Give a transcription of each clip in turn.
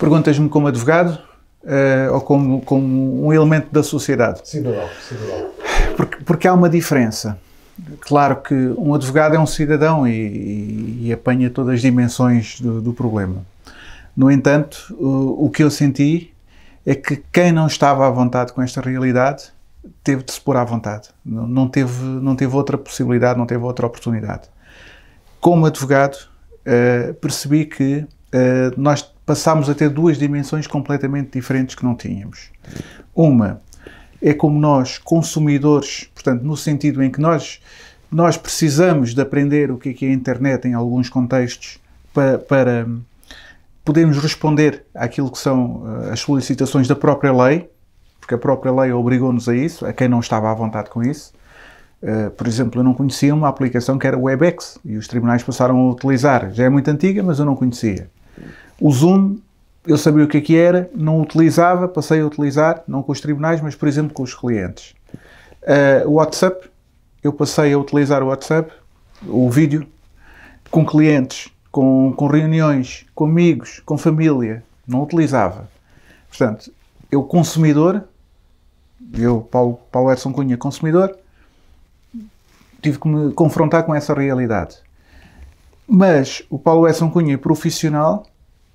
Perguntas-me como advogado uh, ou como, como um elemento da sociedade? Cidadão, cidadão. Porque, porque há uma diferença. Claro que um advogado é um cidadão e, e, e apanha todas as dimensões do, do problema. No entanto, o, o, que eu senti é que quem não estava à vontade com esta realidade teve de se pôr à vontade. Não, não teve, não teve outra possibilidade, não teve outra oportunidade. Como advogado, uh, percebi que uh, nós passámos a ter duas dimensões completamente diferentes que não tínhamos. Uma é como nós, consumidores, portanto, no sentido em que nós, nós precisamos de aprender o que é, que é a internet em alguns contextos para, para podermos responder àquilo que são eh, as solicitações da própria lei, porque a própria lei obrigou-nos a isso, a quem não estava à vontade com isso. Uh, por exemplo, eu não conhecia uma aplicação que era o WebEx e os tribunais passaram a utilizar. Já é muito antiga, mas eu não conhecia. O Zoom, eu sabia o que é que era, não utilizava, passei a utilizar, não com os tribunais, mas por exemplo com os clientes. Uh, o WhatsApp, eu passei a utilizar o WhatsApp, o vídeo, com clientes, com, com reuniões, com amigos, com família, não utilizava. Portanto, eu consumidor, eu, Paulo, Paulo Edson Cunha, consumidor, tive que me confrontar com essa realidade. Mas o Paulo Edson Cunha, profissional,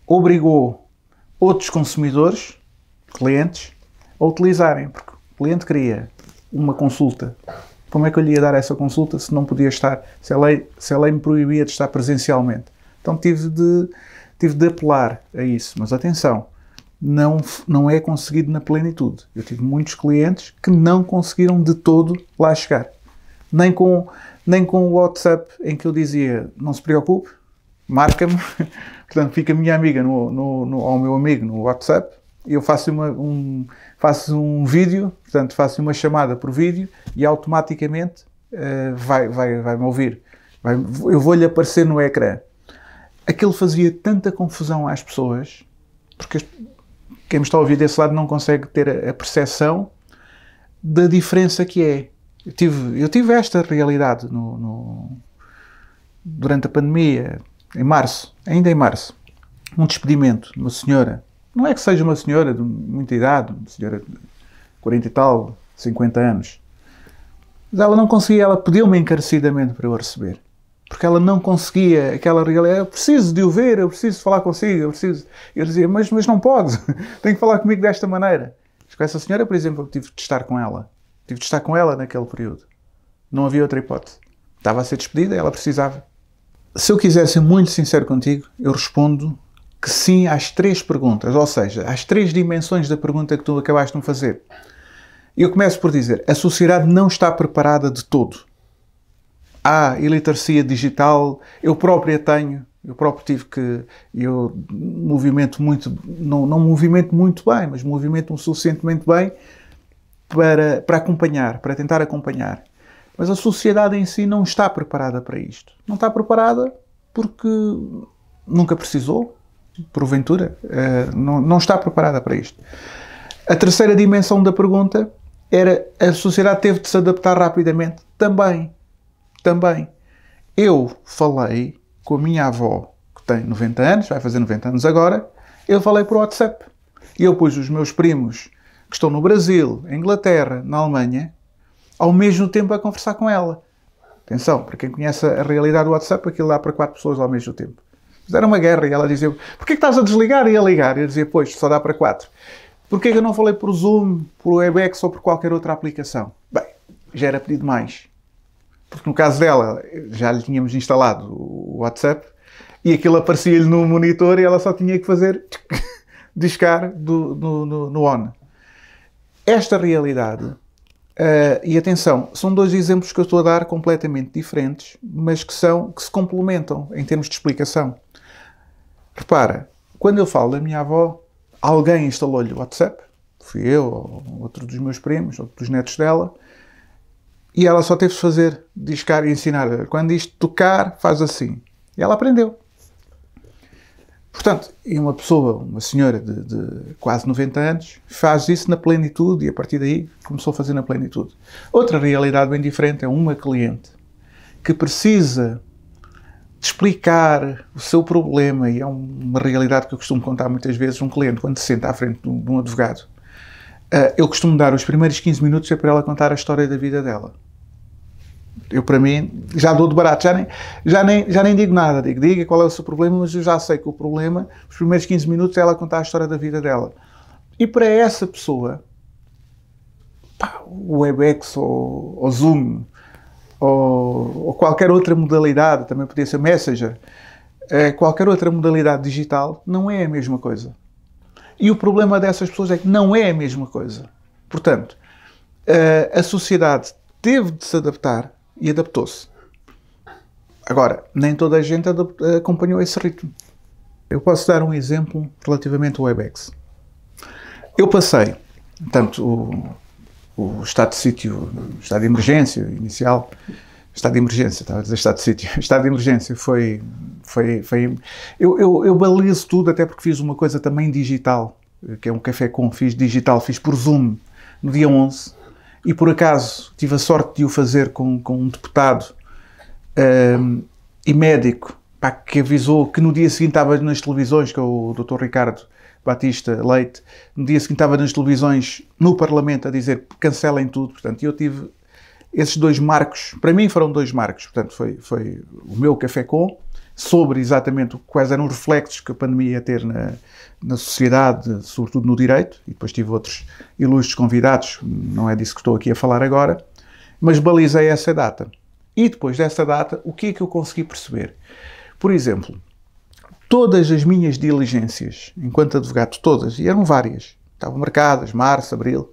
obrigou outros consumidores, clientes, a utilizarem, porque o cliente queria uma consulta. Como é que eu lhe ia dar essa consulta se não podia estar, se a lei, se a lei me proibia de estar presencialmente? Então tive de, tive de apelar a isso. Mas atenção, não, não é conseguido na plenitude. Eu tive muitos clientes que não conseguiram de todo lá chegar. Nem com, nem com o WhatsApp em que eu dizia: não se preocupe, marca-me, Portanto, fica a minha amiga no, no, no, ao meu amigo no WhatsApp, eu faço, uma, um, faço um vídeo, portanto, faço uma chamada por vídeo e automaticamente uh, eh, vai-me vai, vai ouvir. Vai, eu vou-lhe aparecer no ecrã. Aquilo fazia tanta confusão às pessoas, porque quem me está a ouvir desse lado não consegue ter a, a percepção da diferença que é. Eu tive, eu tive esta realidade no, no durante a pandemia em março, ainda em março, um despedimento de uma senhora. Não é que seja uma senhora de muita idade, uma senhora de 40 e tal, 50 anos. Mas ela não conseguia, ela pediu-me encarecidamente para eu a receber. Porque ela não conseguia aquela realidade. Eu preciso de o ver, eu preciso falar consigo, eu preciso. Eu dizia, mas, mas não pode, tem que falar comigo desta maneira. com essa senhora, por exemplo, eu tive de estar com ela. Tive de estar com ela naquele período. Não havia outra hipótese. Estava a ser despedida, ela precisava. Se eu quiser ser muito sincero contigo, eu respondo que sim às três perguntas, ou seja, às três dimensões da pergunta que tu acabaste de me fazer. Eu começo por dizer: a sociedade não está preparada de todo. Há iliteracia digital, eu própria tenho, eu próprio tive que. Eu movimento muito, não, não movimento muito bem, mas movimento o suficientemente bem para, para acompanhar, para tentar acompanhar. Mas a sociedade em si não está preparada para isto. Não está preparada porque nunca precisou, porventura, eh, não está preparada para isto. A terceira dimensão da pergunta era a sociedade teve de se adaptar rapidamente? Também, também. Eu falei com a minha avó, que tem 90 anos, vai fazer 90 anos agora, eu falei por WhatsApp. E eu pus os meus primos que estão no Brasil, Inglaterra, na Alemanha, ao mesmo tempo a conversar com ela. Atenção, para quem conhece a realidade do WhatsApp, aquilo dá para quatro pessoas ao mesmo tempo. Mas era uma guerra e ela dizia: Porquê que estás a desligar e a ligar? E eu dizia: Pois, só dá para quatro. Porquê que eu não falei por Zoom, por Webex ou por qualquer outra aplicação? Bem, já era pedido mais. Porque no caso dela, já lhe tínhamos instalado o WhatsApp e aquilo aparecia-lhe no monitor e ela só tinha que fazer discar do, no, no, no on. Esta realidade Uh, e atenção, são dois exemplos que eu estou a dar completamente diferentes, mas que são que se complementam em termos de explicação. Repara, quando eu falo da minha avó, alguém instalou-lhe o WhatsApp, fui eu, ou outro dos meus primos, outro dos netos dela, e ela só teve de fazer discar e ensinar. Quando isto tocar, faz assim. E ela aprendeu. Portanto, uma pessoa, uma senhora de, de, quase 90 anos, faz isso na plenitude e a partir daí começou a fazer na plenitude. Outra realidade bem diferente é uma cliente que precisa de explicar o seu problema e é uma realidade que eu costumo contar muitas vezes. Um cliente, quando se senta à frente de um advogado, eh, eu costumo dar os primeiros 15 minutos é para ela contar a história da vida dela eu para mim já dou de barato, já nem, já nem, já nem digo nada, digo, diga qual é o seu problema, mas eu já sei que o problema, os primeiros 15 minutos é ela contar a história da vida dela. E para essa pessoa, pá, o Webex ou, o Zoom ou, ou, qualquer outra modalidade, também podia ser Messenger, é, qualquer outra modalidade digital, não é a mesma coisa. E o problema dessas pessoas é que não é a mesma coisa. Portanto, eh, a sociedade teve de se adaptar e adaptou-se. Agora, nem toda a gente eh, acompanhou esse ritmo. Eu posso dar um exemplo relativamente ao Webex. Eu passei, tanto o, o estado de sítio, estado de emergência inicial, estado de emergência, estava a dizer estado de sítio, estado de emergência foi. foi, foi eu, eu, eu balizo tudo, até porque fiz uma coisa também digital, eh, que é um café com, fiz digital, fiz por Zoom no dia 11 e por acaso tive a sorte de o fazer com, com um deputado um, e médico pá, que avisou que no dia seguinte estava nas televisões, que é o Dr. Ricardo Batista Leite, no dia seguinte estava nas televisões no Parlamento a dizer cancelem tudo, portanto, eu tive esses dois marcos, para mim foram dois marcos, portanto, foi, foi o meu café com sobre exatamente quais eram os reflexos que a pandemia ia ter na, na sociedade, sobretudo no direito, e depois tive outros ilustres convidados, não é disso que estou aqui a falar agora, mas balizei essa data. E depois dessa data, o que é que eu consegui perceber? Por exemplo, todas as minhas diligências, enquanto advogado, todas, e eram várias, estavam marcadas, março, abril,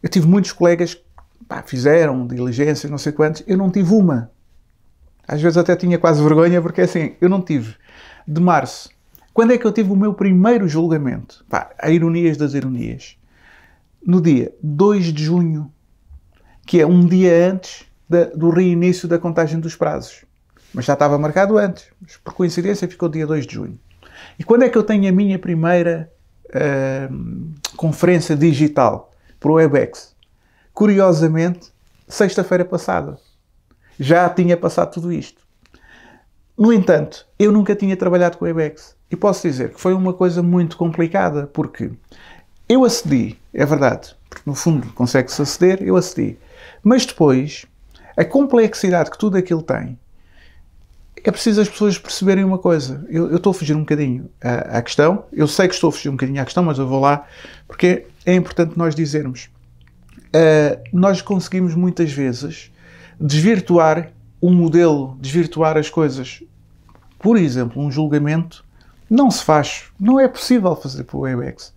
eu tive muitos colegas que pá, fizeram diligências, não sei quantas. eu não tive uma. Às vezes até tinha quase vergonha, porque é assim, eu não tive de março quando é que eu tive o meu primeiro julgamento? Pá, a ironias das ironias. No dia 2 de junho, que é um dia antes da, do reinício da contagem dos prazos. Mas já estava marcado antes, mas por coincidência ficou dia 2 de junho. E quando é que eu tenho a minha primeira uh, conferência digital para o WebEx? Curiosamente, sexta-feira passada. Já tinha passado tudo isto. No entanto, eu nunca tinha trabalhado com o WebEx e posso dizer que foi uma coisa muito complicada, porque eu acedi, é verdade, porque no fundo consegue-se aceder, eu acedi. Mas depois, a complexidade que tudo aquilo tem, é preciso as pessoas perceberem uma coisa. Eu, eu estou a fugir um bocadinho à, à, questão, eu sei que estou a fugir um bocadinho à questão, mas eu vou lá, porque é importante nós dizermos. Uh, nós conseguimos muitas vezes desvirtuar um modelo, desvirtuar as coisas. Por exemplo, um julgamento não se faz. Não é possível fazer pelo Webex.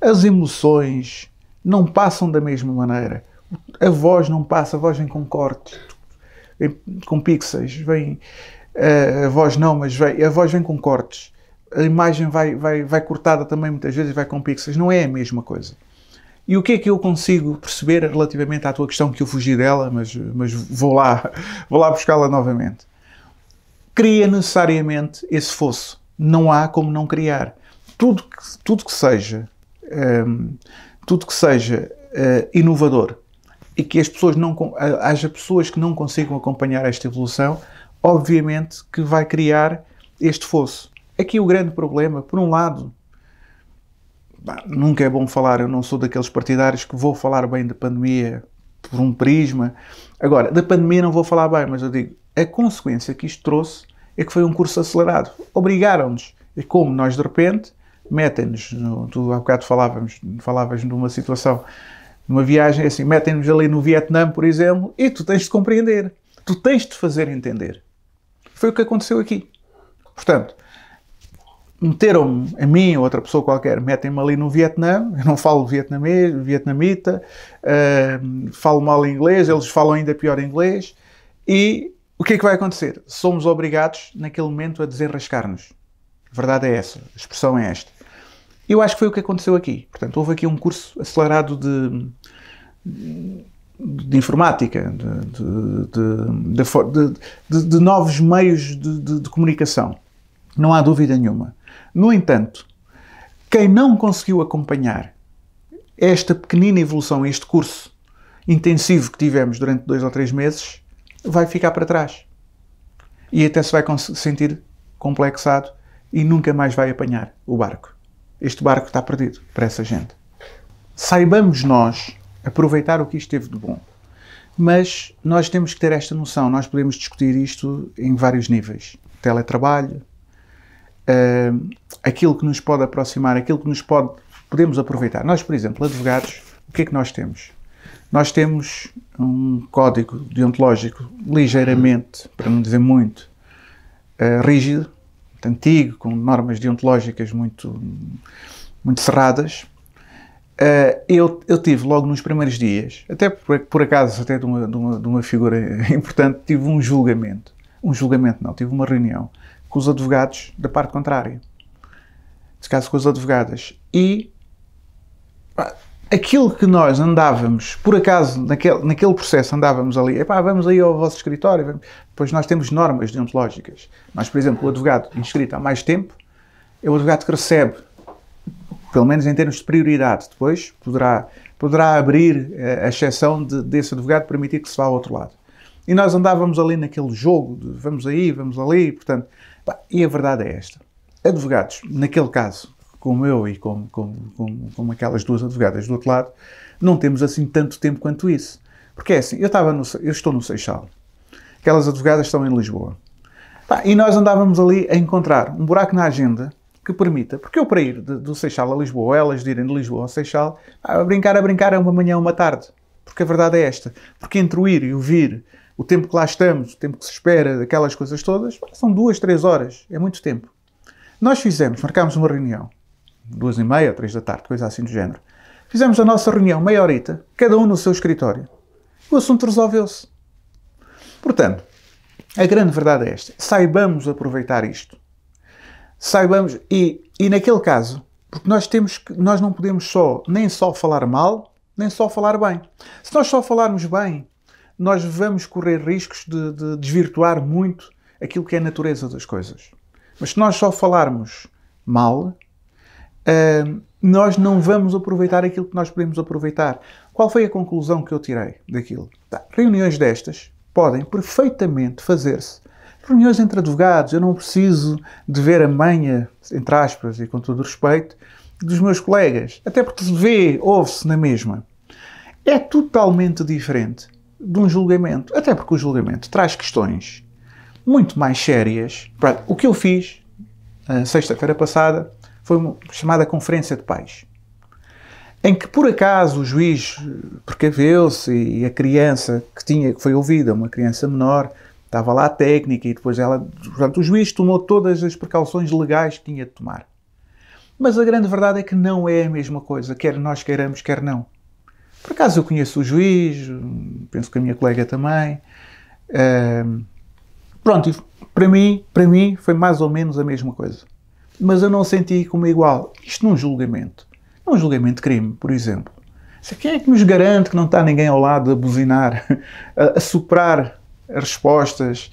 As emoções não passam da mesma maneira. A voz não passa, a voz vem com cortes, com pixels, vem. Eh, a voz não, mas vem, a voz vem com cortes. A imagem vai, vai, vai cortada também muitas vezes, vai com pixels. Não é a mesma coisa. E o que é que eu consigo perceber relativamente à tua questão que eu fugi dela, mas, mas vou lá, vou lá buscá-la novamente. Cria necessariamente esse fosso não há como não criar. Tudo que, tudo que seja, ehm, tudo que seja uh, inovador e que as pessoas não eh, haja pessoas que não consigam acompanhar esta evolução, obviamente que vai criar este fosso. Aqui o grande problema, por um lado, nunca é bom falar, eu não sou daqueles partidários que vou falar bem da pandemia por um prisma. Agora, da pandemia não vou falar bem, mas eu digo, a consequência que isto trouxe é que foi um curso acelerado. Obrigaram-nos. E como nós, de repente, metem-nos, tu há bocado falávamos, falavas numa situação, numa viagem assim, metem-nos ali no Vietnã, por exemplo, e tu tens de compreender. Tu tens de fazer entender. Foi o que aconteceu aqui. Portanto, meteram-me, a mim ou outra pessoa qualquer, metem-me ali no Vietnã, eu não falo vietnamês, vietnamita, uh, falo mal inglês, eles falam ainda pior inglês, e o que é que vai acontecer? Somos obrigados, naquele momento, a desenrascar-nos. A verdade é essa, a expressão é esta. Eu acho que foi o que aconteceu aqui. Portanto, houve aqui um curso acelerado de, de informática, de, de, de novos meios de comunicação. Não há dúvida nenhuma. No entanto, quem não conseguiu acompanhar esta pequenina evolução, este curso intensivo que tivemos durante dois ou três meses, vai ficar para trás. E até se vai sentir complexado e nunca mais vai apanhar o barco. Este barco está perdido para essa gente. Saibamos nós aproveitar o que isto teve de bom. Mas nós temos que ter esta noção. Nós podemos discutir isto em vários níveis: teletrabalho, uh, aquilo que nos pode aproximar, aquilo que nos pode podemos aproveitar. Nós, por exemplo, advogados, o que é que nós temos? Nós temos um código deontológico ligeiramente, para não dizer muito, eh, rígido, antigo, com normas deontológicas muito, muito cerradas. Eh, eu, eu tive logo nos primeiros dias, até por, por acaso até de uma, de, uma, de uma figura importante, tive um julgamento. Um julgamento não, tive uma reunião com os advogados da parte contrária. Neste caso, com as advogadas. E aquilo que nós andávamos, por acaso, naquele, naquele processo andávamos ali, epá, vamos aí ao vosso escritório, vamos. depois nós temos normas deontológicas. Nós, por exemplo, o advogado inscrito há mais tempo é o advogado que recebe, pelo menos em termos de prioridade, depois poderá, poderá abrir eh, a exceção de, desse advogado permitir que se vá ao outro lado. E nós andávamos ali naquele jogo de vamos aí, vamos ali, portanto, pá, e a verdade é esta. Advogados, naquele caso, como eu e como, como, como, como aquelas duas advogadas do outro lado, não temos assim tanto tempo quanto isso. Porque é assim, eu, estava no, eu estou no Seixal, aquelas advogadas estão em Lisboa. Tá, e nós andávamos ali a encontrar um buraco na agenda que permita, porque eu para ir de, do Seixal a Lisboa, elas de irem de Lisboa ao Seixal, a brincar, a brincar é uma manhã, uma tarde. Porque a verdade é esta. Porque entre o ir e o vir, o tempo que lá estamos, o tempo que se espera, aquelas coisas todas, são duas, três horas. É muito tempo. Nós fizemos, marcámos uma reunião duas e meia, três da tarde, coisa assim do género. Fizemos a nossa reunião meia horita, cada um no seu escritório. O assunto resolveu-se. Portanto, a grande verdade é esta. Saibamos aproveitar isto. Saibamos, e, e naquele caso, porque nós temos que, nós não podemos só, nem só falar mal, nem só falar bem. Se nós só falarmos bem, nós vamos correr riscos de, de desvirtuar muito aquilo que é a natureza das coisas. Mas se nós só falarmos mal, nós não vamos aproveitar aquilo que nós podemos aproveitar. Qual foi a conclusão que eu tirei daquilo? Tá, reuniões destas podem perfeitamente fazer-se reuniões entre advogados. Eu não preciso de ver a manha, entre aspas, e com todo o respeito, dos meus colegas. Até porque se vê, ouve-se na mesma. É totalmente diferente de um julgamento. Até porque o julgamento traz questões muito mais sérias. O que eu fiz ah, sexta-feira passada foi chamada Conferência de Pais, em que por acaso o juiz eh, precaveu-se e a criança que tinha que foi ouvida, uma criança menor, estava lá a técnica e depois ela, portanto, o juiz tomou todas as precauções legais que tinha de tomar. Mas a grande verdade é que não é a mesma coisa, quer nós queiramos, quer não. Por acaso eu conheço o juiz, penso que a minha colega também. Uh, pronto, para mim, para mim foi mais ou menos a mesma coisa mas eu não senti como igual. Isto num julgamento. Num julgamento de crime, por exemplo. Quem é que nos garante que não está ninguém ao lado a buzinar, a, a soprar as respostas?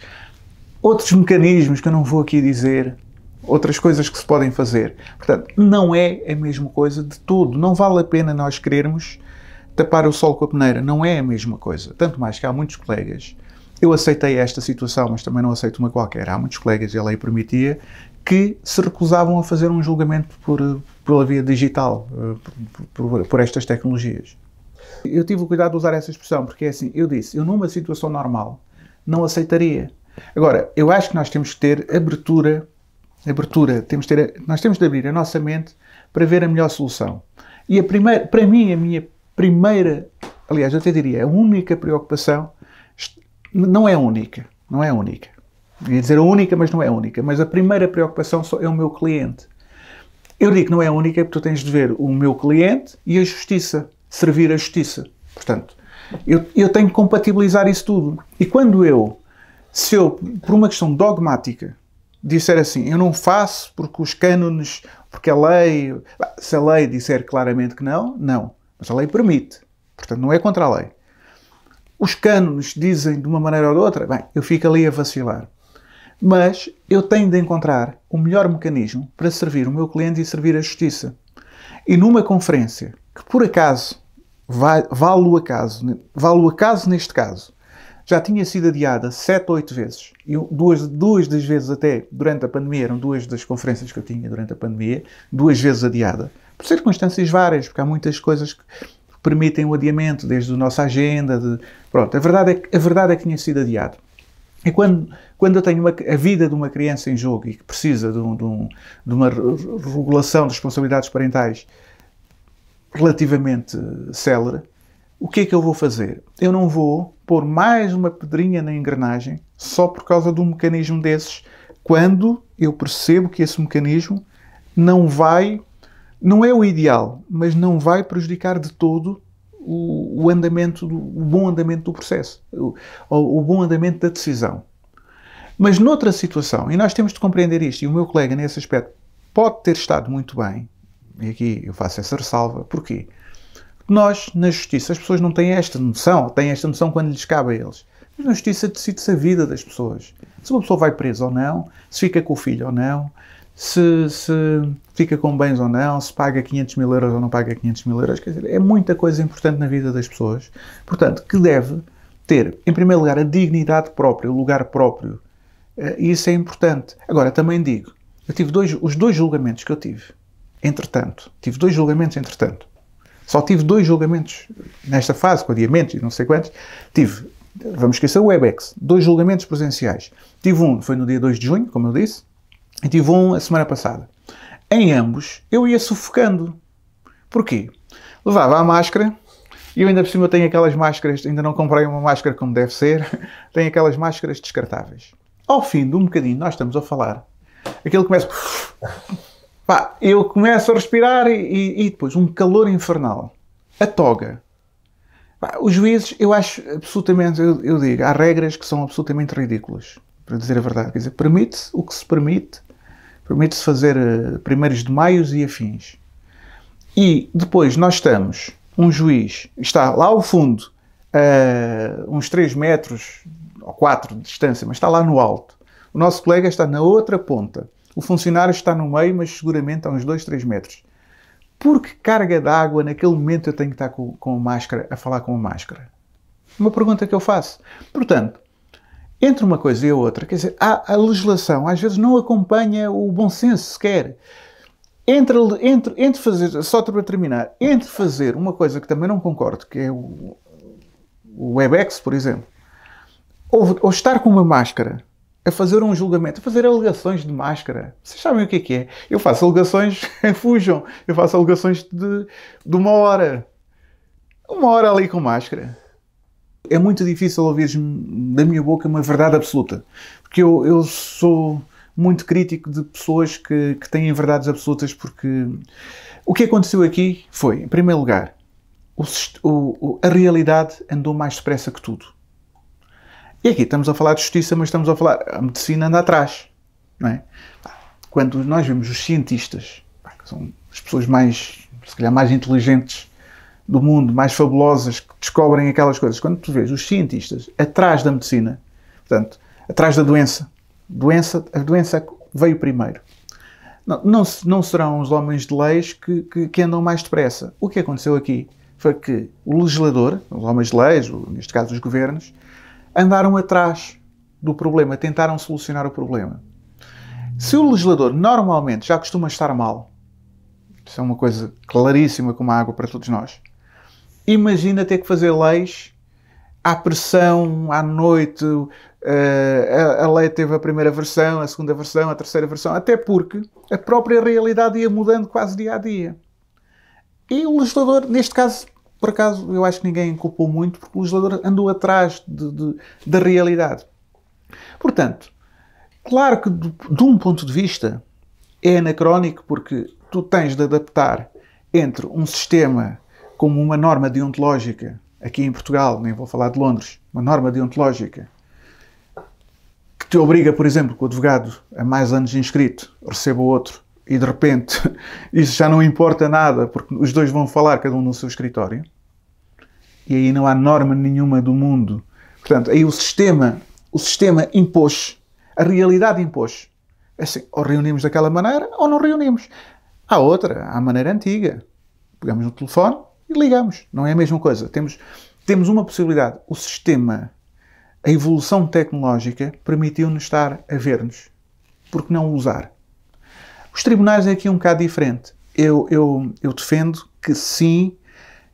Outros mecanismos que eu não vou aqui dizer, outras coisas que se podem fazer. Portanto, não é a mesma coisa de tudo. Não vale a pena nós querermos tapar o sol com a peneira. Não é a mesma coisa. Tanto mais que há muitos colegas. Eu aceitei esta situação, mas também não aceito uma qualquer. Há muitos colegas, e a lei permitia, que se recusavam a fazer um julgamento por, eh, pela via digital, eh, por, por, por estas tecnologias. Eu tive o cuidado de usar essa expressão, porque é assim, eu disse, eu numa situação normal não aceitaria. Agora, eu acho que nós temos que ter abertura, abertura, temos ter, nós temos de abrir a nossa mente para ver a melhor solução. E a primeira, para mim, a minha primeira, aliás, eu até diria, a única preocupação não é única, não é única, Ia dizer a única, mas não é a única. Mas a primeira preocupação é o meu cliente. Eu digo que não é a única é porque tu tens de ver o meu cliente e a justiça. Servir a justiça. Portanto, eu, eu tenho que compatibilizar isso tudo. E quando eu, se eu, por uma questão dogmática, disser assim, eu não faço porque os cânones, porque a lei. Se a lei disser claramente que não, não. Mas a lei permite. Portanto, não é contra a lei. Os cânones dizem de uma maneira ou de outra, bem, eu fico ali a vacilar. Mas eu tenho de encontrar o melhor mecanismo para servir o meu cliente e servir a justiça. E numa conferência que por acaso vale o acaso, vale o acaso neste caso, já tinha sido adiada sete ou oito vezes. E duas, duas das vezes até durante a pandemia, eram duas das conferências que eu tinha durante a pandemia, duas vezes adiada. Por circunstâncias várias, porque há muitas coisas que permitem o adiamento, desde a nossa agenda. De... Pronto, a verdade, é a verdade é que tinha sido adiado. E quando, quando eu tenho uma, a vida de uma criança em jogo e que precisa de, um, de, um, de uma regulação de responsabilidades parentais relativamente célere, o que é que eu vou fazer? Eu não vou pôr mais uma pedrinha na engrenagem só por causa de um mecanismo desses, quando eu percebo que esse mecanismo não vai, não é o ideal, mas não vai prejudicar de todo o, o andamento, do, o bom andamento do processo, o, o bom andamento da decisão. Mas noutra situação, e nós temos de compreender isto, e o meu colega nesse aspecto pode ter estado muito bem, e aqui eu faço essa ressalva, porquê? Nós, na justiça, as pessoas não têm esta noção, têm esta noção quando lhes cabe a eles. Mas na justiça decide-se a vida das pessoas. Se uma pessoa vai presa ou não, se fica com o filho ou não, se, se, fica com bens ou não, se paga 500 mil euros ou não paga 500 mil euros, quer dizer, é muita coisa importante na vida das pessoas. Portanto, que deve ter, em primeiro lugar, a dignidade própria, o lugar próprio. Eh, e isso é importante. Agora, também digo, eu tive dois, os dois julgamentos que eu tive, entretanto, tive dois julgamentos, entretanto. Só tive dois julgamentos nesta fase, com adiamentos e não sei quantos. Tive, vamos esquecer o Webex, dois julgamentos presenciais. Tive um, foi no dia 2 de junho, como eu disse, e tive um a semana passada. Em ambos, eu ia sufocando. Porquê? Levava a máscara, e eu ainda por cima tenho aquelas máscaras, ainda não comprei uma máscara como deve ser, tenho aquelas máscaras descartáveis. Ao fim de um bocadinho, nós estamos a falar, aquilo começa. Pá, eu começo a respirar e, e, e depois um calor infernal. A toga. Pá, os juízes, eu acho absolutamente, eu, eu digo, há regras que são absolutamente ridículas, para dizer a verdade. Quer dizer, permite o que se permite permite-se fazer eh, primeiros de maios e afins. E depois nós estamos, um juiz está lá ao fundo, a uns 3 metros ou 4 de distância, mas está lá no alto. O nosso colega está na outra ponta. O funcionário está no meio, mas seguramente a uns 2, 3 metros. Por que carga d'água naquele momento eu tenho que estar com, com a máscara a falar com a máscara? Uma pergunta que eu faço. Portanto, entre uma coisa e a outra, quer dizer, a, a legislação às vezes não acompanha o bom senso sequer. Entre, entre, entre fazer, só para terminar, entre fazer uma coisa que também não concordo, que é o, o WebEx, por exemplo, ou, ou, estar com uma máscara a fazer um julgamento, a fazer alegações de máscara. Vocês sabem o que é que é? Eu faço alegações, fujam, eu faço alegações de, de uma hora. Uma hora ali com máscara. É muito difícil ouvir da minha boca uma verdade absoluta, porque eu, eu sou muito crítico de pessoas que, que têm verdades absolutas, porque o que aconteceu aqui foi, em primeiro lugar, o, o, a realidade andou mais depressa que tudo. E aqui estamos a falar de justiça, mas estamos a falar. A medicina anda atrás. Não é? Quando nós vemos os cientistas, que são as pessoas mais, se calhar, mais inteligentes do mundo mais fabulosas que descobrem aquelas coisas. Quando tu vês os cientistas atrás da medicina, portanto, atrás da doença, doença a doença é veio primeiro. Não, não, não serão os homens de leis que, que, que, andam mais depressa. O que aconteceu aqui foi que o legislador, os homens de leis, neste caso os governos, andaram atrás do problema, tentaram solucionar o problema. Se o legislador normalmente já costuma estar mal, isso é uma coisa claríssima como a água para todos nós, Imagina ter que fazer leis à pressão, à noite. Uh, a, a, lei teve a primeira versão, a segunda versão, a terceira versão, até porque a própria realidade ia mudando quase dia a dia. E o legislador, neste caso, por acaso, eu acho que ninguém culpou muito, porque o legislador andou atrás da realidade. Portanto, claro que, de, de um ponto de vista, é anacrónico, porque tu tens de adaptar entre um sistema como uma norma deontológica, aqui em Portugal, nem vou falar de Londres, uma norma deontológica, que te obriga, por exemplo, que o advogado a mais anos inscrito receba outro e de repente isso já não importa nada, porque os dois vão falar, cada um no seu escritório, e aí não há norma nenhuma do mundo. Portanto, aí o sistema, o sistema impôs, a realidade impôs. É assim, ou reunimos daquela maneira ou não reunimos. Há outra, há a maneira antiga. Pegamos no telefone, e ligamos. Não é a mesma coisa. Temos, temos uma possibilidade. O sistema, a evolução tecnológica, permitiu-nos estar a ver-nos. Porque não usar? Os tribunais é aqui um bocado diferente. Eu, eu, eu defendo que sim,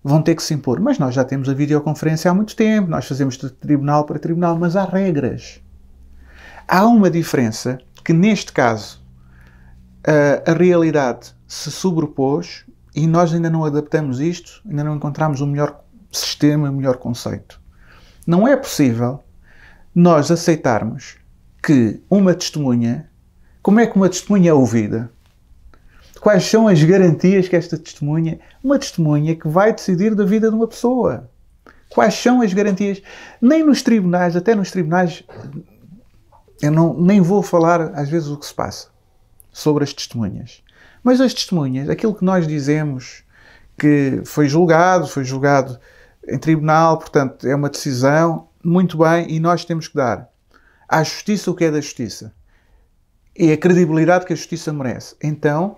vão ter que se impor. Mas nós já temos a videoconferência há muito tempo, nós fazemos de tribunal para tribunal, mas há regras. Há uma diferença que, neste caso, a, a realidade se sobrepôs e nós ainda não adaptamos isto, ainda não encontramos o melhor sistema, o melhor conceito. Não é possível nós aceitarmos que uma testemunha, como é que uma testemunha é ouvida? Quais são as garantias que esta testemunha, uma testemunha que vai decidir da vida de uma pessoa? Quais são as garantias? Nem nos tribunais, até nos tribunais, eu não, nem vou falar às vezes o que se passa sobre as testemunhas. Mas as testemunhas, aquilo que nós dizemos que foi julgado, foi julgado em tribunal, portanto, é uma decisão, muito bem, e nós temos que dar à justiça o que é da justiça e a credibilidade que a justiça merece. Então,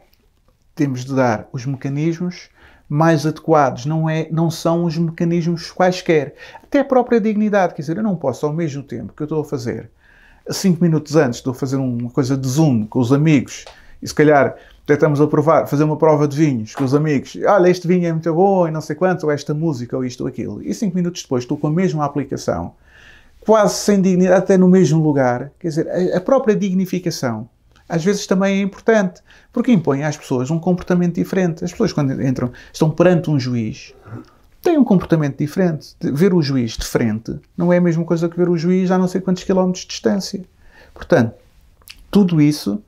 temos de dar os mecanismos mais adequados, não, é, não são os mecanismos quaisquer. Até a própria dignidade, quer dizer, eu não posso, ao mesmo tempo que eu estou a fazer, cinco minutos antes, estou a fazer uma coisa de Zoom com os amigos, e se calhar tentamos aprovar, fazer uma prova de vinhos com os amigos. Olha, este vinho é muito bom e não sei quanto, ou esta música, ou isto ou aquilo. E cinco minutos depois estou com a mesma aplicação, quase sem dignidade, até no mesmo lugar. Quer dizer, a própria dignificação às vezes também é importante, porque impõe às pessoas um comportamento diferente. As pessoas, quando entram, estão perante um juiz, têm um comportamento diferente. Ver o juiz de frente não é a mesma coisa que ver o juiz a não sei quantos quilómetros de distância. Portanto, tudo isso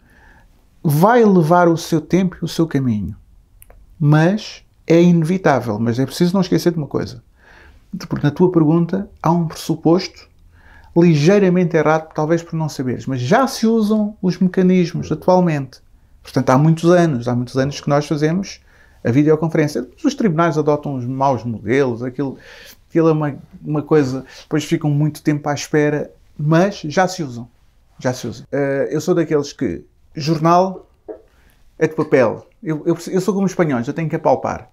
vai levar o seu tempo e o seu caminho. Mas é inevitável. Mas é preciso não esquecer de uma coisa. Porque na tua pergunta há um pressuposto ligeiramente errado, talvez por não saberes, mas já se usam os mecanismos atualmente. Portanto, há muitos anos, há muitos anos que nós fazemos a videoconferência. Os tribunais adotam os maus modelos, aquilo, aquilo é uma, uma coisa, depois ficam muito tempo à espera, mas já se usam. Já se usam. Eh, eu sou daqueles que jornal é de papel. Eu, eu, eu sou como os espanhóis, eu tenho que apalpar.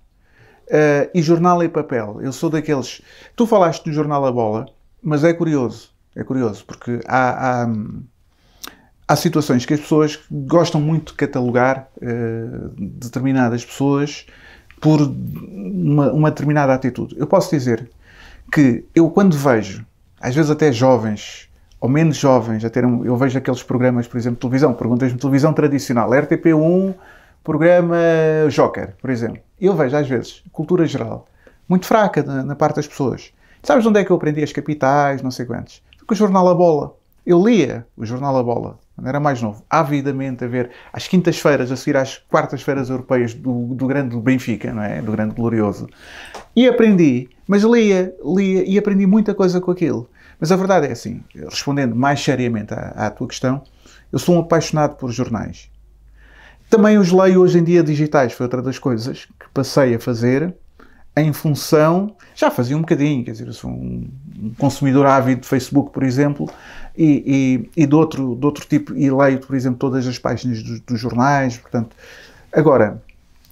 Uh, e jornal é papel. Eu sou daqueles. Tu falaste do jornal A Bola, mas é curioso. É curioso, porque há, há, há situações que as pessoas gostam muito de catalogar uh, determinadas pessoas por uma, uma determinada atitude. Eu posso dizer que eu, quando vejo, às vezes até jovens ou menos jovens a terem. Eu vejo aqueles programas, por exemplo, de televisão, perguntas-me televisão tradicional, RTP1, programa Joker, por exemplo. Eu vejo, às vezes, cultura geral muito fraca na, na parte das pessoas. Sabes onde é que eu aprendi as capitais, não sei quantos? Com o jornal A Bola. Eu lia o jornal A Bola, quando era mais novo, avidamente a ver, às quintas-feiras, a seguir às quartas-feiras europeias do, do grande Benfica, não é? Do grande glorioso. E aprendi, mas lia, lia e aprendi muita coisa com aquilo. Mas a verdade é assim, respondendo mais seriamente à, à tua questão, eu sou um apaixonado por jornais. Também os leio hoje em dia digitais, foi outra das coisas que passei a fazer em função. Já fazia um bocadinho, quer dizer, eu sou um, consumidor ávido de Facebook, por exemplo, e, e, e de, outro, de outro tipo, e leio, por exemplo, todas as páginas dos, dos jornais, portanto. Agora,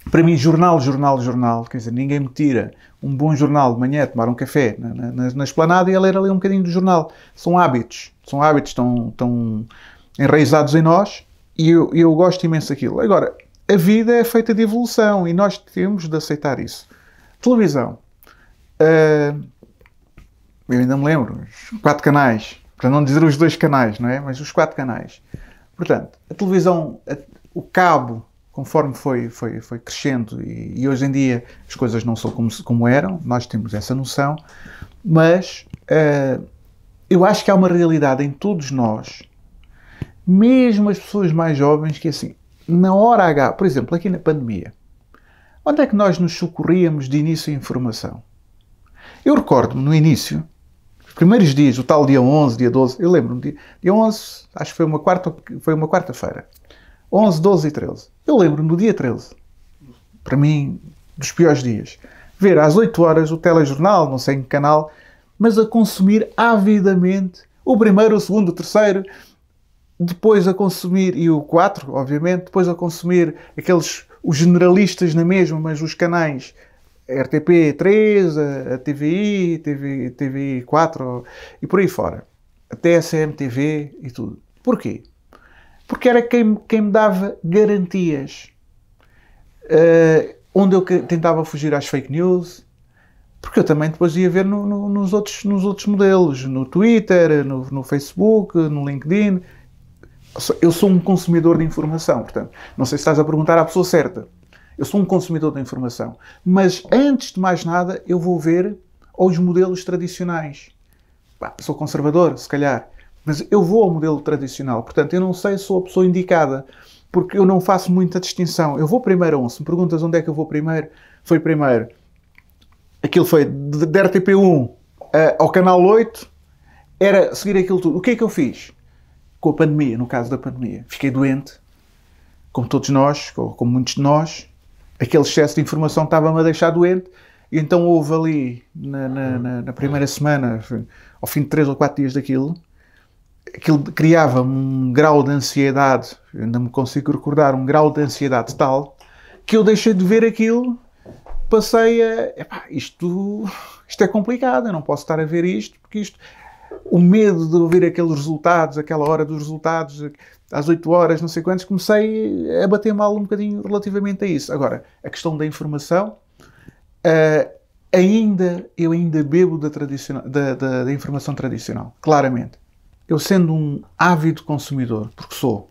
para mim, jornal, jornal, jornal, quer dizer, ninguém me tira um bom jornal de manhã, tomar um café na, na, na esplanada e a ler ali um bocadinho do jornal. São hábitos, são hábitos tão, tão enraizados em nós e eu, eu gosto imenso daquilo. Agora, a vida é feita de evolução e nós temos de aceitar isso. Televisão. Uh, eu ainda me lembro, os quatro canais, para não dizer os dois canais, não é? Mas os quatro canais. Portanto, a televisão, a, o cabo conforme foi, foi, foi crescendo e, e, hoje em dia as coisas não são como, como eram, nós temos essa noção, mas uh, eu acho que há uma realidade em todos nós, mesmo as pessoas mais jovens, que é assim, na hora H, por exemplo, aqui na pandemia, onde é que nós nos socorríamos de início à informação? Eu recordo-me no início, os primeiros dias, o tal dia 11, dia 12, eu lembro-me, dia, dia 11, acho que foi uma quarta-feira, foi uma quarta -feira. 11, 12 e 13. Eu lembro-me do dia 13. Para mim, dos piores dias. Ver às 8 horas o telejornal, não sei em que canal, mas a consumir avidamente o primeiro, o segundo, o terceiro, depois a consumir, e o 4, obviamente, depois a consumir aqueles, os generalistas na mesma, mas os canais RTP 3, a, a TVI, TV, TVI 4 e por aí fora. Até a CMTV e tudo. Porquê? porque era quem, quem me dava garantias. Uh, onde eu tentava fugir às fake news, porque eu também depois ia ver no, no, nos, outros, nos outros modelos, no Twitter, no, no Facebook, no LinkedIn. Eu sou um consumidor de informação, portanto, não sei se estás a perguntar à pessoa certa. Eu sou um consumidor de informação. Mas antes de mais nada, eu vou ver os modelos tradicionais. Bah, sou conservador, se calhar. Mas eu vou ao modelo tradicional, portanto, eu não sei se sou a pessoa indicada, porque eu não faço muita distinção. Eu vou primeiro a um. Se me perguntas onde é que eu vou primeiro, foi primeiro. Aquilo foi de, RTP1 uh, eh, ao canal 8, era seguir aquilo tudo. O que é que eu fiz? Com a pandemia, no caso da pandemia. Fiquei doente, como todos nós, como muitos de nós. Aquele excesso de informação estava-me a deixar doente. E então houve ali, na, na, na, na primeira semana, ao fim de 3 ou 4 dias daquilo, aquilo criava um grau de ansiedade, eu ainda me consigo recordar, um grau de ansiedade tal que eu deixei de ver aquilo, passei a. Epá, isto, isto é complicado, eu não posso estar a ver isto, porque isto. O medo de ouvir aqueles resultados, aquela hora dos resultados, às 8 horas, não sei quantos, comecei a bater mal um bocadinho relativamente a isso. Agora, a questão da informação, uh, ainda eu ainda bebo da, da, da, da informação tradicional, claramente eu sendo um ávido consumidor, porque sou,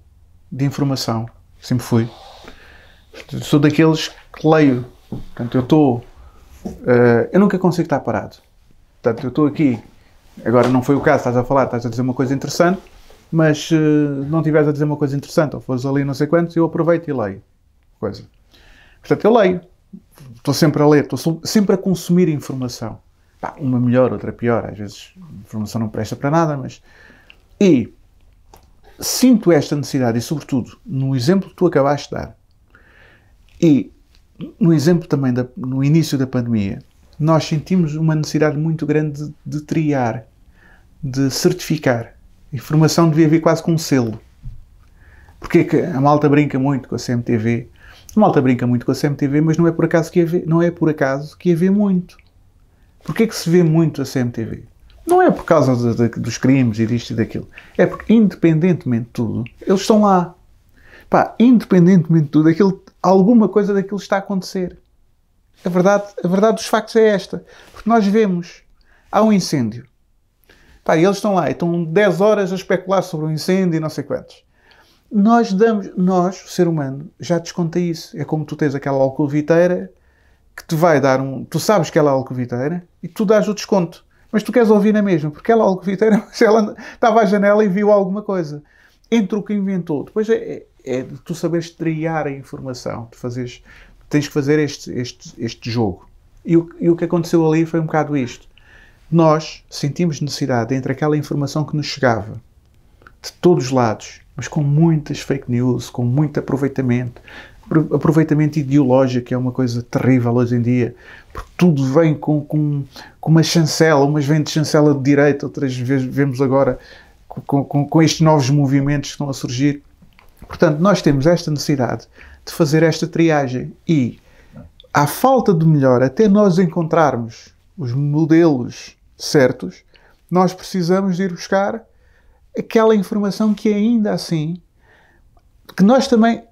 de informação, sempre fui, sou daqueles que leio. Portanto, eu estou. Uh, eu nunca consigo estar parado. Portanto, eu estou aqui. Agora não foi o caso, estás a falar, estás a dizer uma coisa interessante, mas se uh, não estiveres a dizer uma coisa interessante ou fores ali não sei quantos, eu aproveito e leio. Coisa. Portanto, eu leio. Estou sempre a ler, estou sempre a consumir informação. Pá, uma melhor, outra pior. Às vezes a informação não presta para nada, mas e sinto esta necessidade, e sobretudo no exemplo que tu acabaste de dar, e no exemplo também da, no início da pandemia, nós sentimos uma necessidade muito grande de, de triar, de certificar. A informação devia vir quase com um selo. Porque é que a malta brinca muito com a CMTV. A malta brinca muito com a CMTV, mas não é por acaso que a vê, não é por acaso que a vê muito. Porquê que se vê muito a CMTV? Não é por causa de, de, dos crimes e disto e daquilo. É porque, independentemente de tudo, eles estão lá. Pá, independentemente de tudo, aquilo, alguma coisa daquilo está a acontecer. A verdade, a verdade dos factos é esta. Porque nós vemos, há um incêndio. Pá, eles estão lá, e estão 10 horas a especular sobre o um incêndio e não sei quantos. Nós damos, nós, o ser humano, já desconta isso. É como tu tens aquela alcoviteira que te vai dar um. Tu sabes que ela é alcoviteira e tu dás o desconto. Mas tu queres ouvir na mesma, porque ela algo viteira, ela estava à janela e viu alguma coisa. Entre o que inventou, depois é, é, é tu saberes triar a informação, tu fazes, tens que fazer este, este, este jogo. E o, e o que aconteceu ali foi um bocado isto. Nós sentimos necessidade, entre aquela informação que nos chegava, de todos os lados, mas com muitas fake news, com muito aproveitamento, aproveitamento ideológico, é uma coisa terrível hoje em dia, porque tudo vem com, com, com uma chancela, umas vêm de chancela de direita, outras vezes vemos agora com, com, com estes novos movimentos que estão a surgir. Portanto, nós temos esta necessidade de fazer esta triagem e, à falta de melhor, até nós encontrarmos os modelos certos, nós precisamos de ir buscar aquela informação que ainda assim, que nós também,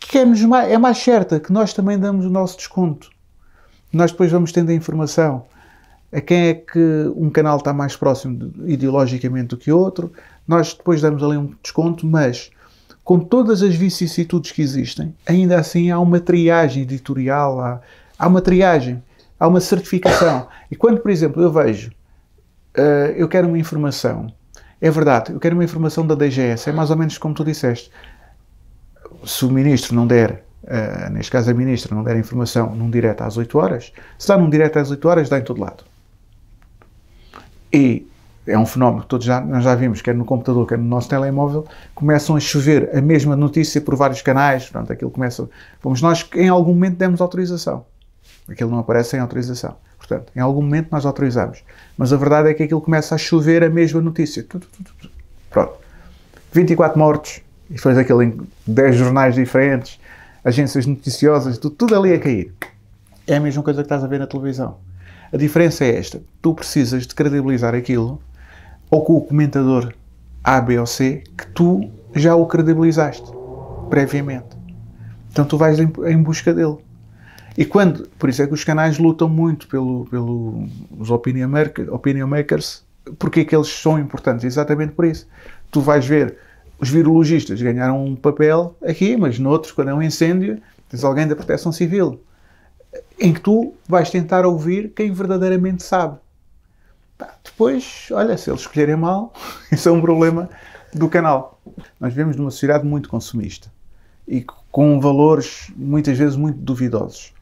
que é mais, é mais certa, que nós também damos o nosso desconto. Nós depois vamos tendo a informação a quem é que um canal está mais próximo de, ideologicamente do que outro. Nós depois damos ali um desconto, mas com todas as vicissitudes que existem, ainda assim há uma triagem editorial, há, há uma triagem, há uma certificação. E quando, por exemplo, eu vejo, uh, eu quero uma informação, é verdade, eu quero uma informação da DGS, é mais ou menos como tu disseste. Se o ministro não der, uh, neste caso a ministra, não der informação num direto às 8 horas, se dá num direto às 8 horas, dá em todo lado e é um fenómeno que todos já, nós já vimos, quer no computador, quer no nosso telemóvel, começam a chover a mesma notícia por vários canais, portanto, aquilo começa... Vamos nós, em algum momento, demos autorização. Aquilo não aparece sem autorização. Portanto, em algum momento nós autorizamos. Mas a verdade é que aquilo começa a chover a mesma notícia. Pronto. 24 mortos, e depois aquele em 10 jornais diferentes, agências noticiosas, tudo, tudo ali a cair. É a mesma coisa que estás a ver na televisão. A diferença é esta: tu precisas de credibilizar aquilo ou com o comentador A, B ou C que tu já o credibilizaste previamente. Então tu vais em, busca dele. E quando, por isso é que os canais lutam muito pelos pelo, opinion, maker, opinion makers, porque é que eles são importantes? Exatamente por isso. Tu vais ver, os virologistas ganharam um papel aqui, mas noutros, quando é um incêndio, tens alguém da proteção civil em que tu vais tentar ouvir quem verdadeiramente sabe. depois, olha, se eles escolherem mal, isso é um problema do canal. Nós vivemos numa sociedade muito consumista e com valores muitas vezes muito duvidosos.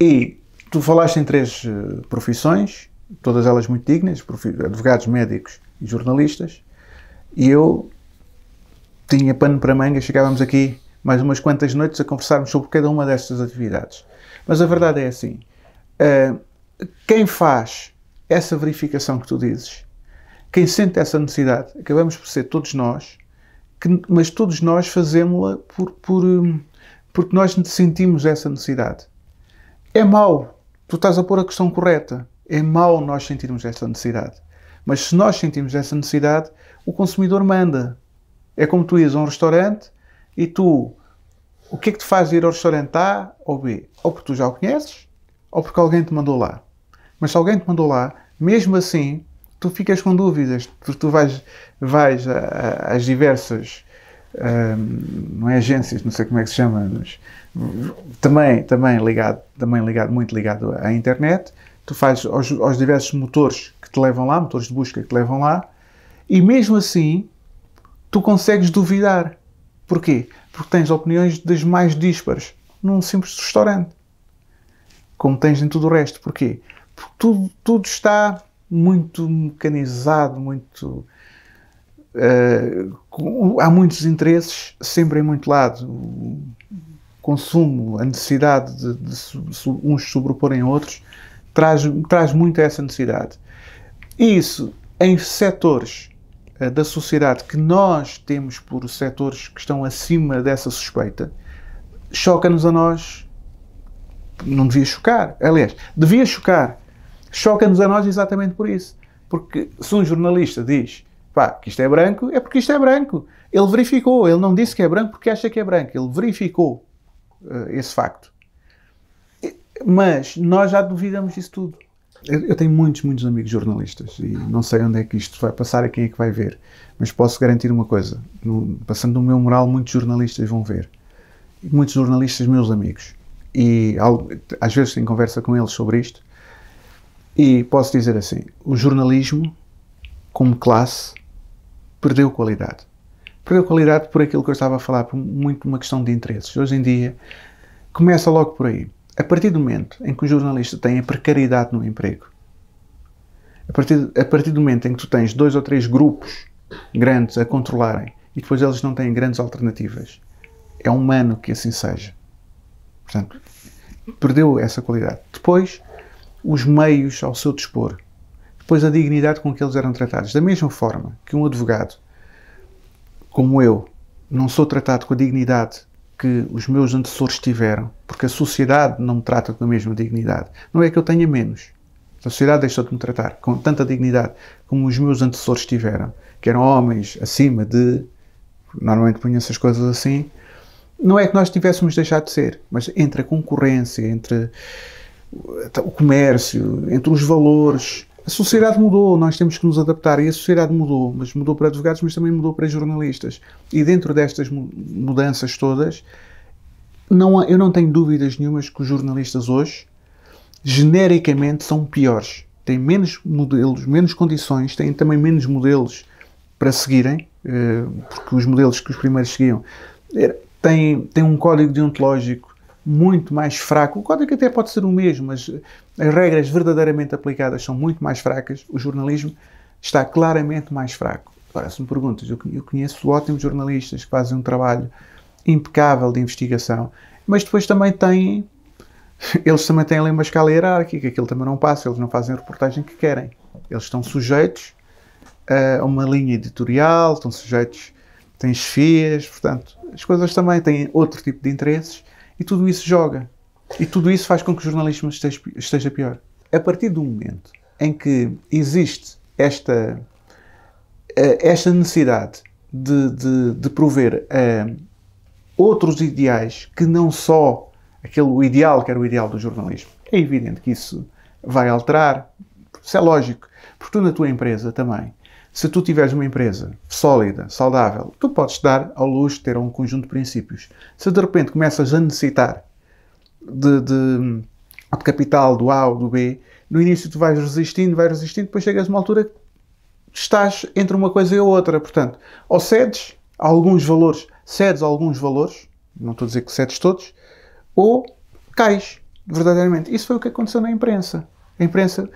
E tu falaste em três eh, profissões, todas elas muito dignas, advogados, médicos e jornalistas, e eu tinha pano para manga, chegávamos aqui mais umas quantas noites a conversarmos sobre cada uma destas atividades. Mas a verdade é assim: uh, quem faz essa verificação que tu dizes, quem sente essa necessidade, acabamos por ser todos nós, que, mas todos nós fazemos-la por, por, um, porque nós sentimos essa necessidade. É mau, tu estás a pôr a questão correta, é mau nós sentirmos essa necessidade. Mas se nós sentimos essa necessidade, o consumidor manda. É como tu ires a um restaurante e tu o que é que te faz ir ao restaurante A ou B? Ou porque tu já o conheces, ou porque alguém te mandou lá. Mas se alguém te mandou lá, mesmo assim, tu ficas com dúvidas, porque tu vais, vais às diversas um, não é agências, não sei como é que se chama, mas também, também ligado, também ligado, muito ligado à internet. Tu fazes aos, aos diversos motores que te levam lá, motores de busca que te levam lá, e mesmo assim tu consegues duvidar. Porquê? Porque tens opiniões das mais disparas num simples restaurante. Como tens em tudo o resto. Porquê? Porque tudo, tudo está muito mecanizado, muito. Uh, há muitos interesses sempre em muito lado. O consumo, a necessidade de, de, uns sobreporem a outros, traz, traz muito essa necessidade. E isso em setores eh, da sociedade que nós temos por setores que estão acima dessa suspeita choca-nos a nós. Não devia chocar. Aliás, devia chocar. Choca-nos a nós exatamente por isso. Porque se um jornalista diz pá, que isto é branco, é porque isto é branco. Ele verificou, ele não disse que é branco porque acha que é branco, ele verificou uh, esse facto. Mas nós já duvidamos disso tudo. Eu, tenho muitos, muitos amigos jornalistas e não sei onde é que isto vai passar e quem é que vai ver, mas posso garantir uma coisa: no, passando no meu moral, muitos jornalistas vão ver. E muitos jornalistas, meus amigos. E ao, às vezes tenho conversa com eles sobre isto e posso dizer assim: o jornalismo, como classe, perdeu qualidade. Perdeu qualidade por aquilo que eu estava a falar, por muito uma questão de interesses. Hoje em dia, começa logo por aí a partir do momento em que o jornalista tem a precariedade no emprego, a partir, a partir do momento em que tu tens dois ou três grupos grandes a controlarem e depois eles não têm grandes alternativas, é humano que assim seja. Portanto, perdeu essa qualidade. Depois, os meios ao seu dispor. Depois, a dignidade com que eles eram tratados. Da mesma forma que um advogado, como eu, não sou tratado com a dignidade que os meus antecessores tiveram, porque a sociedade não me trata com a mesma dignidade. Não é que eu tenha menos. A sociedade deixou de me tratar com tanta dignidade como os meus antecessores tiveram, que eram homens acima de. Normalmente punham essas coisas assim. Não é que nós tivéssemos deixado de ser, mas entre a concorrência, entre o comércio, entre os valores, a sociedade mudou, nós temos que nos adaptar e a sociedade mudou, mas mudou para advogados, mas também mudou para jornalistas. E dentro destas mudanças todas, não, eu não tenho dúvidas nenhumas que os jornalistas hoje, genericamente, são piores. Têm menos modelos, menos condições, têm também menos modelos para seguirem, eh, porque os modelos que os primeiros seguiam têm, têm um código deontológico muito mais fraco. O código até pode ser o mesmo, mas as regras verdadeiramente aplicadas são muito mais fracas. O jornalismo está claramente mais fraco. Agora, se me perguntas, eu conheço ótimos jornalistas que fazem um trabalho impecável de investigação, mas depois também têm. Eles também têm ali uma escala hierárquica, aquilo também não passa, eles não fazem a reportagem que querem. Eles estão sujeitos eh, a uma linha editorial, estão sujeitos, têm chefias, portanto, as coisas também têm outro tipo de interesses e tudo isso joga. E tudo isso faz com que o jornalismo esteja, pior. A partir do momento em que existe esta, eh, esta necessidade de, de, de prover uh, outros ideais que não só aquele o ideal que era o ideal do jornalismo, é evidente que isso vai alterar. Isso é lógico. Porque tu, na tua empresa também, se tu tiveres uma empresa sólida, saudável, tu podes dar ao luxo de ter um conjunto de princípios. Se de repente começas a necessitar de, de, de capital do A ou do B, no início tu vais resistindo, vais resistindo, depois chegas a uma altura que estás entre uma coisa e a outra. Portanto, ou cedes alguns valores, cedes alguns valores, não estou a dizer que cedes todos, ou cais, verdadeiramente. Isso foi o que aconteceu na imprensa. A imprensa,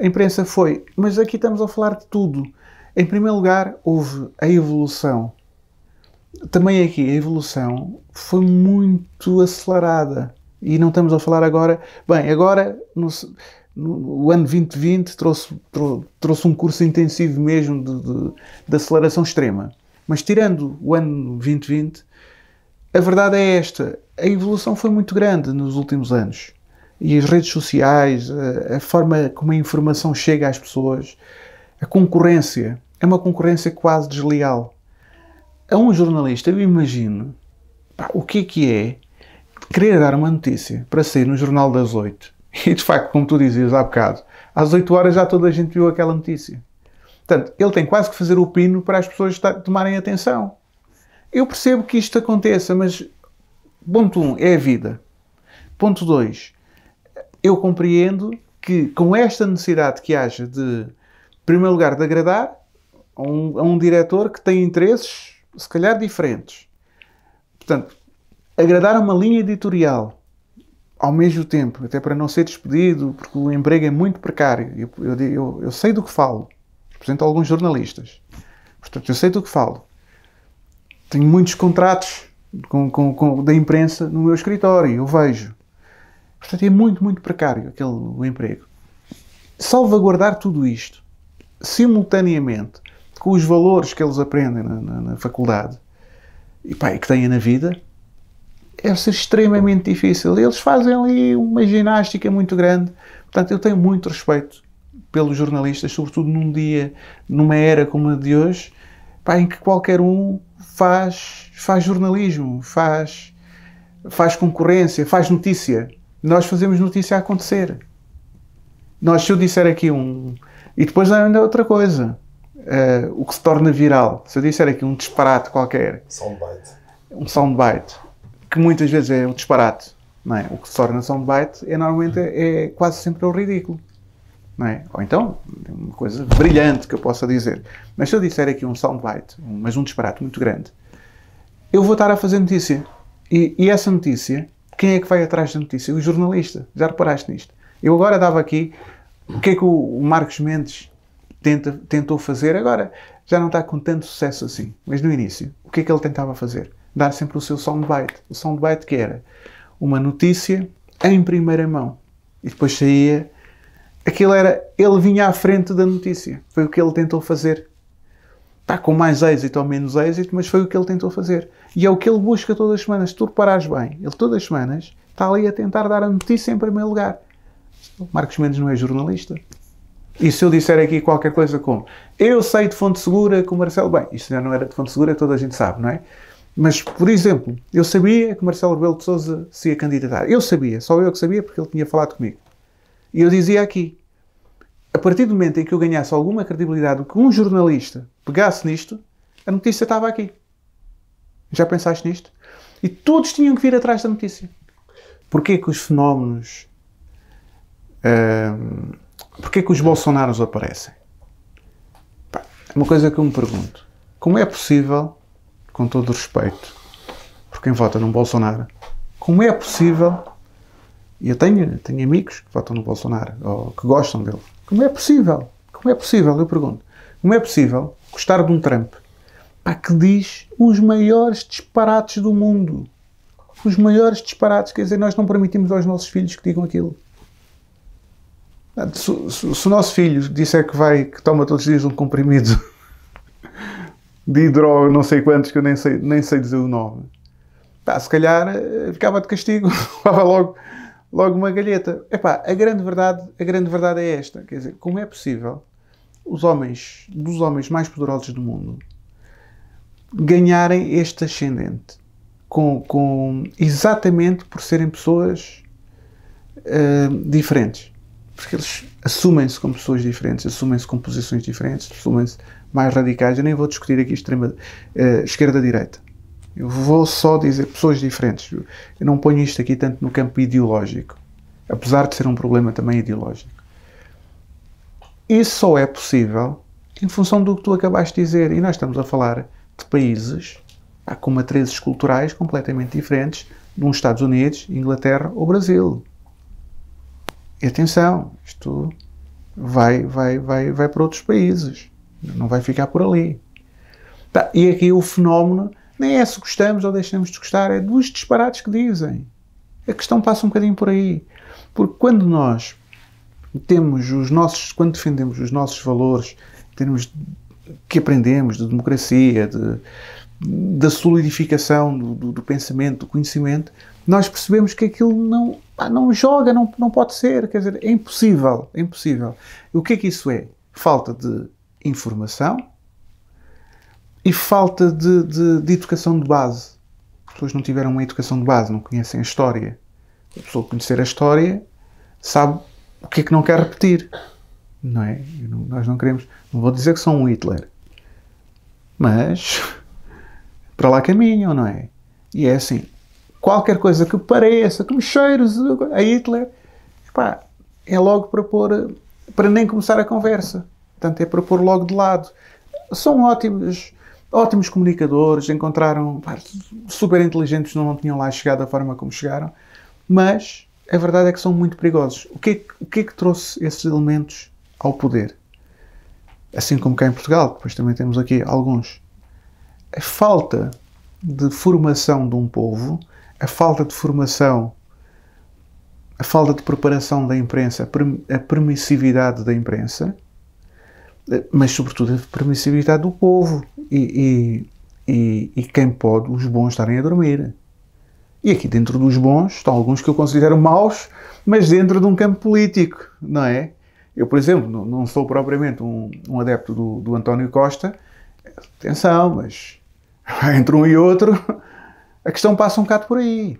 a imprensa foi, mas aqui estamos a falar de tudo em primeiro lugar, houve a evolução. Também aqui a evolução foi muito acelerada. E não estamos a falar agora. Bem, agora no, no ano 2020 trouxe, trou, trouxe um curso intensivo mesmo de, de, de aceleração extrema. Mas tirando o ano 2020, a verdade é esta: a evolução foi muito grande nos últimos anos. E as redes sociais, a, a forma como a informação chega às pessoas, a concorrência, é uma concorrência quase desleal. A um jornalista, eu imagino pá, o que é que é querer dar uma notícia para sair no Jornal das Oito. E de facto, como tu dizias há bocado, às oito horas já toda a gente viu aquela notícia. Portanto, ele tem quase que fazer o pino para as pessoas tomarem atenção. Eu percebo que isto aconteça, mas ponto 1 um, é a vida. Ponto 2, eu compreendo que com esta necessidade que haja de, em primeiro lugar, de agradar, a um, a um diretor que tem interesses, se calhar, diferentes. Portanto, agradar a uma linha editorial ao mesmo tempo, até para não ser despedido, porque o emprego é muito precário. Eu, eu, eu, eu sei do que falo, apresento alguns jornalistas, portanto, eu sei do que falo. Tenho muitos contratos com, com, com, da imprensa no meu escritório, eu vejo. Portanto, é muito, muito precário aquele o emprego. Salvaguardar tudo isto simultaneamente com os valores que eles aprendem na, na, na faculdade e pá, que têm na vida, é ser extremamente difícil. Eles fazem ali uma ginástica muito grande. Portanto, eu tenho muito respeito pelos jornalistas, sobretudo num dia, numa era como a de hoje, pá, em que qualquer um faz, faz jornalismo, faz, faz concorrência, faz notícia. Nós fazemos notícia acontecer. Nós, se eu disser aqui um. E depois ainda outra coisa uh, o que se torna viral. Se eu disser aqui um disparate qualquer, soundbite. um soundbite, que muitas vezes é um disparate, não é? o que se torna soundbite é normalmente é, é quase sempre é o ridículo. Não é? Ou então, é uma coisa brilhante que eu possa dizer. Mas se eu disser aqui um soundbite, mas um disparate muito grande, eu vou estar a fazer notícia. E, e, essa notícia, quem é que vai atrás da notícia? O jornalista. Já reparaste nisto? Eu agora dava aqui o que é que o Marcos Mendes tenta, tentou fazer agora. Já não está com tanto sucesso assim. Mas no início, o que é que ele tentava fazer? Dar sempre o seu soundbite. O soundbite que era uma notícia em primeira mão. E depois saía. Aquilo era. Ele vinha à frente da notícia. Foi o que ele tentou fazer. Está com mais êxito ou menos êxito, mas foi o que ele tentou fazer. E é o que ele busca todas as semanas. Se tu reparares bem, ele todas as semanas está ali a tentar dar a notícia em primeiro lugar. Marcos Mendes não é jornalista. E se eu disser aqui qualquer coisa como eu sei de fonte segura que o Marcelo. Bem, isto já não era de fonte segura, toda a gente sabe, não é? Mas, por exemplo, eu sabia que Marcelo Rebelo de Souza se ia candidatar. Eu sabia, só eu que sabia porque ele tinha falado comigo. E eu dizia aqui, a partir do momento em que eu ganhasse alguma credibilidade, que um jornalista pegasse nisto, a notícia estava aqui. Já pensaste nisto? E todos tinham que vir atrás da notícia. Porquê que os fenómenos hum, Porquê que os Bolsonaros aparecem? É uma coisa que eu me pergunto. Como é possível, com todo o respeito, por quem vota no Bolsonaro, como é possível, e eu tenho, tenho amigos que votam no Bolsonaro, ou que gostam dele, como é possível? Como é possível, eu pergunto, como é possível gostar de um Trump pá, que diz os maiores disparates do mundo? Os maiores disparates, quer dizer, nós não permitimos aos nossos filhos que digam aquilo. Se, se, se o nosso filho disser que vai, que toma todos os dias um comprimido de hidro, não sei quantos, que eu nem sei, nem sei dizer o nome, pá, se calhar eh, ficava de castigo, levava logo, logo uma galheta. Epá, a grande verdade, a grande verdade é esta, quer dizer, como é possível os homens, dos homens mais poderosos do mundo, ganharem este ascendente? Com, com, exatamente por serem pessoas uh, diferentes porque eles assumem-se como pessoas diferentes, assumem-se com posições diferentes, assumem-se mais radicais. Eu nem vou discutir aqui extrema uh, eh, esquerda-direita. Eu vou só dizer pessoas diferentes. Eu não ponho isto aqui tanto no campo ideológico, apesar de ser um problema também ideológico. Isso só é possível em função do que tu acabaste de dizer. E nós estamos a falar de países com matrizes culturais completamente diferentes, nos Estados Unidos, Inglaterra ou Brasil. E atenção, isto vai, vai, vai, vai para outros países, não vai ficar por ali. Tá, e aqui o fenómeno nem é se gostamos ou deixamos de gostar, é dos disparates que dizem. A questão passa um bocadinho por aí. Porque quando nós temos os nossos, quando defendemos os nossos valores, temos que aprendemos de democracia, de, da solidificação do, do, do pensamento, do conhecimento, nós percebemos que aquilo não não joga, não, não pode ser, quer dizer, é impossível, é impossível. o que é que isso é? Falta de informação e falta de, de, de educação de base. As pessoas não tiveram uma educação de base, não conhecem a história. A pessoa conhecer a história sabe o que é que não quer repetir. Não é? Não, nós não queremos. Não vou dizer que são um Hitler. Mas. para lá caminham, não é? E é assim qualquer coisa que pareça, que me cheires a Hitler, pá, é logo para pôr, para nem começar a conversa. Portanto, é para pôr logo de lado. São ótimos, ótimos comunicadores, encontraram pá, super inteligentes, não, tinham lá chegado da forma como chegaram, mas a verdade é que são muito perigosos. O que, é, o que é que trouxe esses elementos ao poder? Assim como cá em Portugal, depois também temos aqui alguns. A falta de formação de um povo a falta de formação, a falta de preparação da imprensa, a permissividade da imprensa, eh, mas sobretudo a permissividade do povo e, e, e, e quem pode, os bons estarem a dormir. E aqui dentro dos bons estão alguns que eu considero maus, mas dentro de um campo político, não é? Eu, por exemplo, não sou propriamente um, um adepto do, do António Costa. Atenção, mas entre um e outro a questão passa um bocado por aí.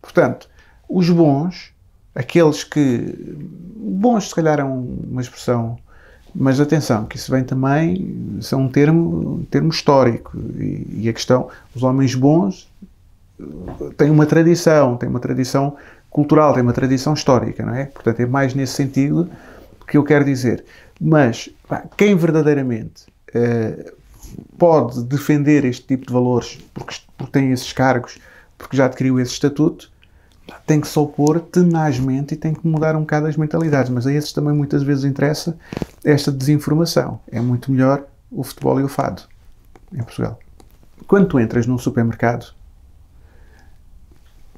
Portanto, os bons, aqueles que. Bons, se calhar, é uma expressão. Mas atenção, que isso vem também, são um termo, um termo histórico. E, e a questão, os homens bons eh, têm uma tradição, têm uma tradição cultural, tem uma tradição histórica, não é? Portanto, é mais nesse sentido que eu quero dizer. Mas pá, quem verdadeiramente uh, pode defender este tipo de valores porque, porque tem esses cargos, porque já adquiriu esse estatuto, tem que se opor tenazmente e tem que mudar um bocado as mentalidades. Mas a esses também muitas vezes interessa esta desinformação. É muito melhor o futebol e o fado em Portugal. Quando tu entras num supermercado,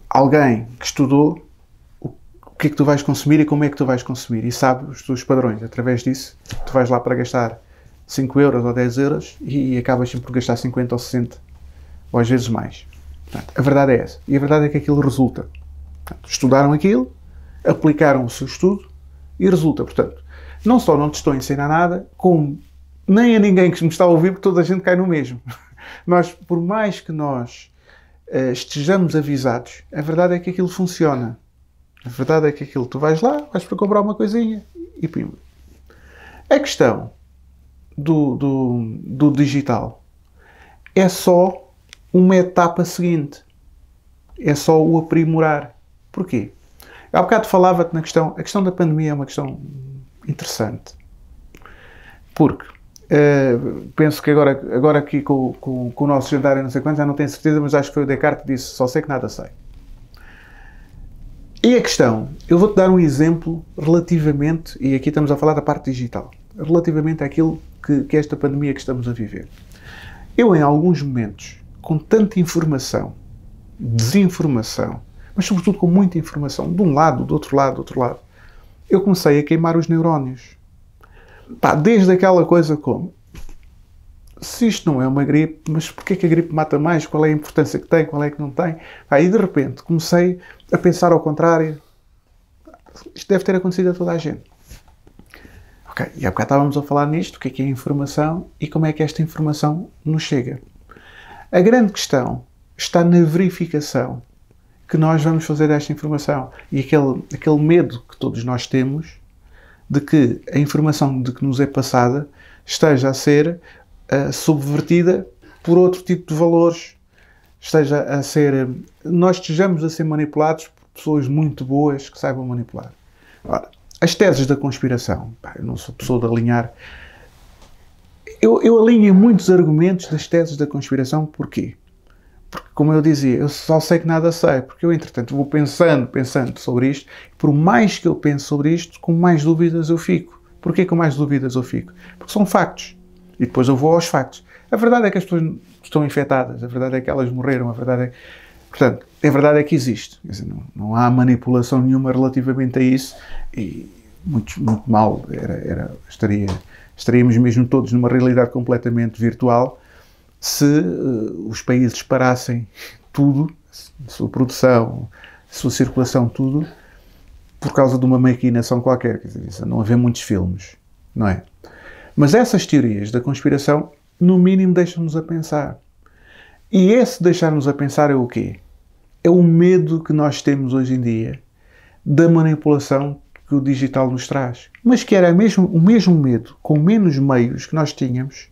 alguém que estudou o que é que tu vais consumir e como é que tu vais consumir e sabe os teus padrões. Através disso, tu vais lá para gastar 5 euros ou 10 euros e acabas sempre por gastar 50 ou 60, ou às vezes mais. Portanto, a verdade é essa. E a verdade é que aquilo resulta. Portanto, estudaram aquilo, aplicaram o seu estudo e resulta. Portanto, não só não te estou a ensinar nada, como nem a ninguém que me está a ouvir, porque toda a gente cai no mesmo. Nós, por mais que nós uh, estejamos avisados, a verdade é que aquilo funciona. A verdade é que aquilo tu vais lá, vais para comprar uma coisinha e pimba. A questão do, do, do digital. É só uma etapa seguinte. É só o aprimorar. Porquê? Há bocado falava-te na questão, a questão da pandemia é uma questão interessante. Porque uh, penso que agora, agora aqui com, com, com o nosso jantar, não sei quantos, já não tenho certeza, mas acho que foi o Descartes que disse: só sei que nada sei. E a questão, eu vou-te dar um exemplo relativamente, e aqui estamos a falar da parte digital, relativamente àquilo que, que esta pandemia que estamos a viver. Eu, em alguns momentos, com tanta informação, desinformação, mas sobretudo com muita informação, de um lado, do outro lado, do outro lado, eu comecei a queimar os neurónios. Pá, desde aquela coisa como se isto não é uma gripe, mas porquê é que a gripe mata mais? Qual é a importância que tem? Qual é que não tem? Aí de repente comecei a pensar ao contrário. Isto deve ter acontecido a toda a gente. Ok, e há bocado estávamos a falar nisto, o que é que é informação e como é que esta informação nos chega. A grande questão está na verificação que nós vamos fazer desta informação e aquele, aquele medo que todos nós temos de que a informação de que nos é passada esteja a ser uh, subvertida por outro tipo de valores, esteja a ser. Eh, nós estejamos a ser manipulados por pessoas muito boas que saibam manipular. Ora, as teses da conspiração. Pá, eu não sou pessoa de alinhar. Eu, eu alinho muitos argumentos das teses da conspiração. Porquê? Porque, como eu dizia, eu só sei que nada sei. Porque eu, entretanto, vou pensando, pensando sobre isto. e Por mais que eu pense sobre isto, com mais dúvidas eu fico. Porquê com mais dúvidas eu fico? Porque são factos. E depois eu vou aos factos. A verdade é que as pessoas estão infectadas. A verdade é que elas morreram. A verdade é que... Portanto, a verdade é que existe. Dizer, não, não, há manipulação nenhuma relativamente a isso e muito, muito mal era, era, estaria, estaríamos mesmo todos numa realidade completamente virtual se uh, os países parassem tudo, sua produção, sua circulação, tudo, por causa de uma maquinação qualquer. Quer dizer, não haver muitos filmes, não é? Mas essas teorias da conspiração, no mínimo, deixam-nos a pensar. E esse deixar-nos a pensar é o quê? é o medo que nós temos hoje em dia da manipulação que o digital nos traz. Mas que era mesmo, o mesmo medo, com menos meios que nós tínhamos.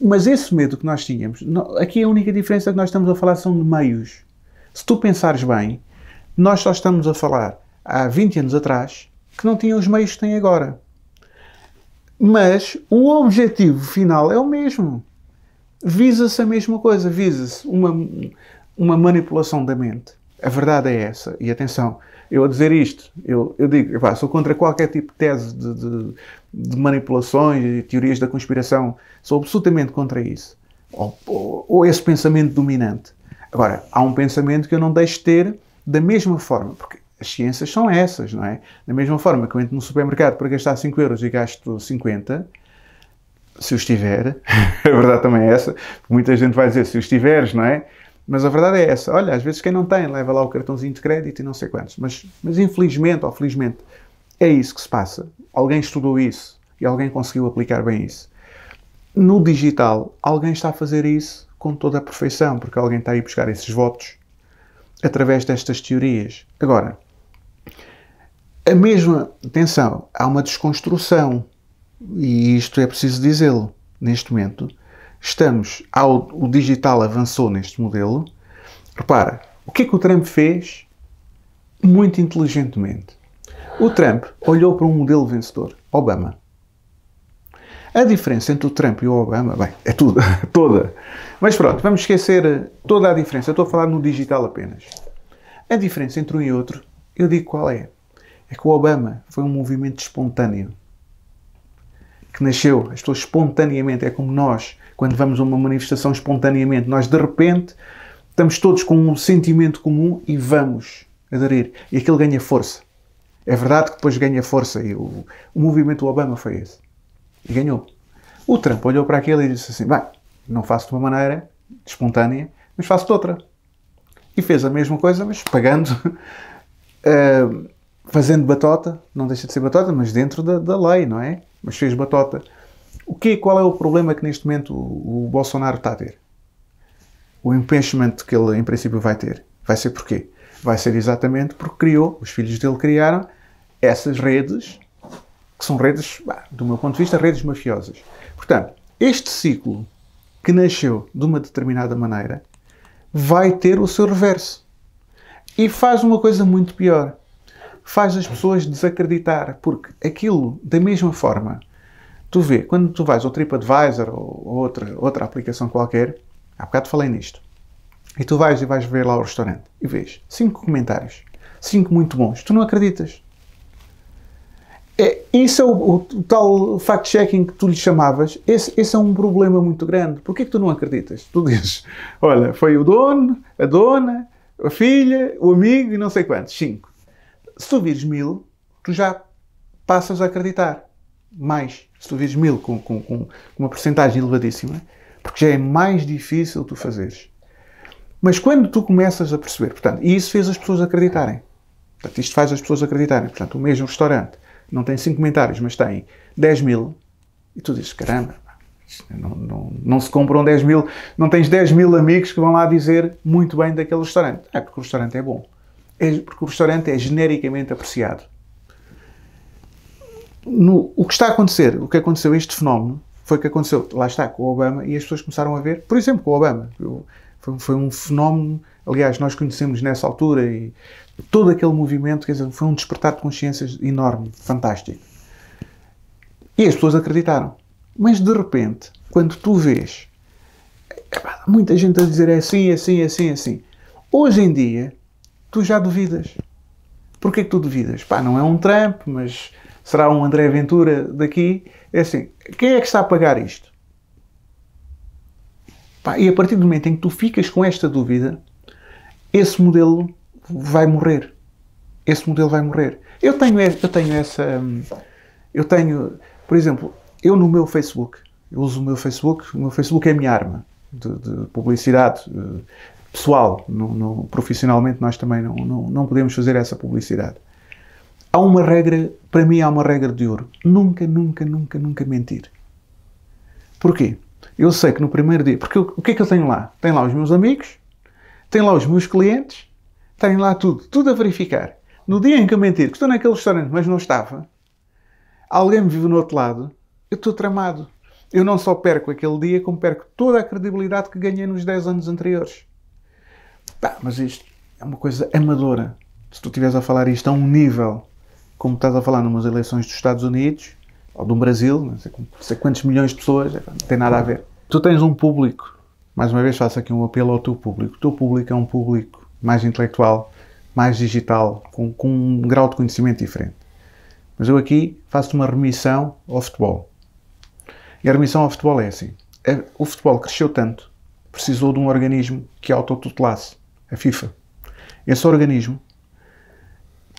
Mas esse medo que nós tínhamos, aqui a única diferença é que nós estamos a falar são de meios. Se tu pensares bem, nós só estamos a falar há 20 anos atrás que não tinha os meios que tem agora. Mas o objetivo final é o mesmo. Visa-se a mesma coisa, visa-se uma, uma manipulação da mente. A verdade é essa. E atenção, eu a dizer isto, eu, eu digo, epá, sou contra qualquer tipo de tese de, de, de manipulações e teorias da conspiração. Sou absolutamente contra isso. Ou, ou, ou, esse pensamento dominante. Agora, há um pensamento que eu não deixo de ter da mesma forma, porque as ciências são essas, não é? Da mesma forma que eu entro no supermercado para gastar 5 euros e gasto 50, se eu estiver, a verdade também é essa, muita gente vai dizer, se eu tiveres, não é? Mas a verdade é essa. Olha, às vezes quem não tem leva lá o cartãozinho de crédito e não sei quantos. Mas, mas infelizmente ou felizmente é isso que se passa. Alguém estudou isso e alguém conseguiu aplicar bem isso. No digital, alguém está a fazer isso com toda a perfeição, porque alguém está a ir buscar esses votos através destas teorias. Agora, a mesma, atenção, há uma desconstrução, e isto é preciso dizê-lo neste momento estamos ao o digital avançou neste modelo. Repara, o que é que o Trump fez muito inteligentemente? O Trump olhou para um modelo vencedor, Obama. A diferença entre o Trump e o Obama, bem, é tudo, toda. Mas pronto, vamos esquecer eh, toda a diferença. Eu estou a falar no digital apenas. A diferença entre um e outro, eu digo qual é. É que o Obama foi um movimento espontâneo que nasceu, as pessoas espontaneamente, é como nós, quando vamos a uma manifestação espontaneamente, nós de repente estamos todos com um sentimento comum e vamos aderir. E aquilo ganha força. É verdade que depois ganha força. E o, o movimento do Obama foi esse. E ganhou. O Trump olhou para aquilo e disse assim: bem, não faço de uma maneira espontânea, mas faço de outra. E fez a mesma coisa, mas pagando, uh, fazendo batota, não deixa de ser batota, mas dentro da, da lei, não é? mas fez batota. O que, qual é o problema que neste momento o, o Bolsonaro está a ter? O impeachment que ele, em princípio, vai ter. Vai ser porquê? Vai ser exatamente porque criou, os filhos dele criaram, essas redes, que são redes, bah, do meu ponto de vista, redes mafiosas. Portanto, este ciclo que nasceu de uma determinada maneira vai ter o seu reverso. E faz uma coisa muito pior faz as pessoas desacreditar, porque aquilo, da mesma forma, tu vê, quando tu vais ao TripAdvisor ou outra, outra aplicação qualquer, há bocado falei nisto, e tu vais e vais ver lá o restaurante e vês cinco comentários, cinco muito bons, tu não acreditas. É, isso é o, o, o tal fact-checking que tu lhe chamavas. Esse, esse, é um problema muito grande. Porquê que tu não acreditas? Tu dizes, olha, foi o dono, a dona, a filha, o amigo e não sei quantos. Cinco se tu vires mil, tu já passas a acreditar. Mais. Se tu vires mil com, com, com uma porcentagem elevadíssima, porque já é mais difícil tu fazeres. Mas quando tu começas a perceber, portanto, e isso fez as pessoas acreditarem. Portanto, isto faz as pessoas acreditarem. Portanto, o mesmo restaurante não tem 5 comentários, mas tem 10 mil, e tu dizes, caramba, não, não, não, se compram 10 mil, não tens 10 mil amigos que vão lá dizer muito bem daquele restaurante. É porque o restaurante é bom é, porque o restaurante é genericamente apreciado. No, o que está a acontecer, o que aconteceu, este fenómeno, foi o que aconteceu, lá está, com o Obama, e as pessoas começaram a ver, por exemplo, com o Obama. foi, foi, um fenómeno, aliás, nós conhecemos nessa altura, e todo aquele movimento, quer dizer, foi um despertar de consciências enorme, fantástico. E as pessoas acreditaram. Mas de repente, quando tu vês muita gente a dizer é assim, é assim, é assim, assim, hoje em dia tu já duvidas. Porquê que tu duvidas? Pá, não é um Trump, mas será um André Ventura daqui? É assim, quem é que está a pagar isto? Pá, e a partir do momento em que tu ficas com esta dúvida, esse modelo vai morrer. Esse modelo vai morrer. Eu tenho, eu tenho essa. Hum, eu tenho. Por exemplo, eu no meu Facebook, eu uso o meu Facebook, o meu Facebook é a minha arma de, de publicidade, eh, pessoal, no, no, profissionalmente nós também não, não, não podemos fazer essa publicidade. Há uma regra, para mim há uma regra de ouro. Nunca, nunca, nunca, nunca mentir. Porquê? Eu sei que no primeiro dia, porque eu, o que é que eu tenho lá? Tenho lá os meus amigos, tenho lá os meus clientes, tenho lá tudo, tudo a verificar. No dia em que eu mentir, que estou naquele restaurante, mas não estava, alguém me vive no outro lado, eu estou tramado. Eu não só perco aquele dia, como perco toda a credibilidade que ganhei nos 10 anos anteriores. Pá, mas isto é uma coisa amadora. Se tu estiveres a falar isto a um nível como estás a falar numas eleições dos Estados Unidos ou do Brasil, não sei, não sei quantos milhões de pessoas, é, não tem nada a ver. Tu tens um público, mais uma vez faço aqui um apelo ao teu público. O teu público é um público mais intelectual, mais digital, com, com um grau de conhecimento diferente. Mas eu aqui faço uma remissão ao futebol. E a remissão ao futebol é assim: é, o futebol cresceu tanto, precisou de um organismo que autotutelasse a FIFA. Esse organismo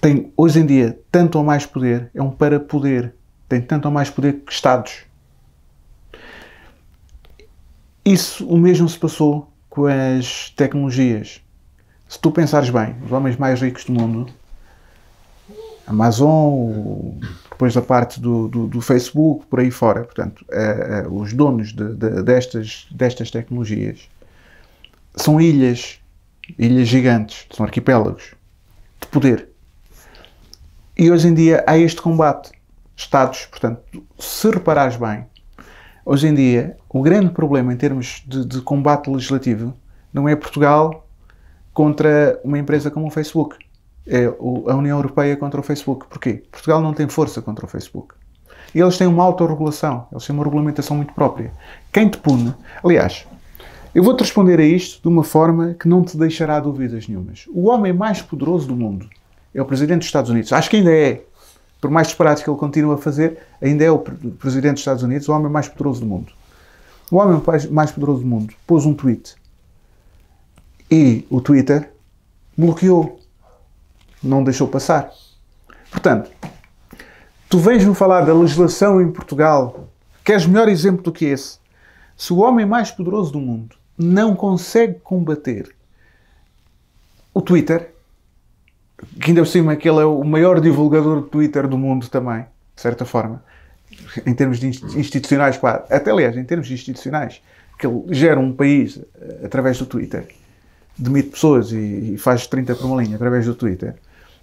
tem hoje em dia tanto ou mais poder, é um para-poder, tem tanto ou mais poder que Estados. Isso, o mesmo se passou com as tecnologias. Se tu pensares bem, os homens mais ricos do mundo, Amazon, depois da parte do, do, do Facebook, por aí fora, portanto, é, é, os donos de, de, destas, destas tecnologias, são ilhas ilhas gigantes, são arquipélagos de poder. E hoje em dia há este combate. Estados, portanto, se reparares bem, hoje em dia o grande problema em termos de, de combate legislativo não é Portugal contra uma empresa como o Facebook. É a União Europeia contra o Facebook. Porquê? Portugal não tem força contra o Facebook. Eles têm uma autorregulação, eles têm uma regulamentação muito própria. Quem te pune, aliás, eu vou-te responder a isto de uma forma que não te deixará dúvidas nenhumas. O homem mais poderoso do mundo é o presidente dos Estados Unidos. Acho que ainda é. Por mais disparados que ele continue a fazer, ainda é o presidente dos Estados Unidos, o homem mais poderoso do mundo. O homem mais poderoso do mundo pôs um tweet e o Twitter bloqueou, não deixou passar. Portanto, tu vens-me falar da legislação em Portugal, queres melhor exemplo do que esse? Se o homem mais poderoso do mundo não consegue combater o Twitter, que ainda por cima é que ele é o maior divulgador de Twitter do mundo também, de certa forma, em termos institucionais, claro, até aliás, em termos institucionais, que ele gera um país eh, através do Twitter, demite pessoas e, faz 30 por uma linha através do Twitter,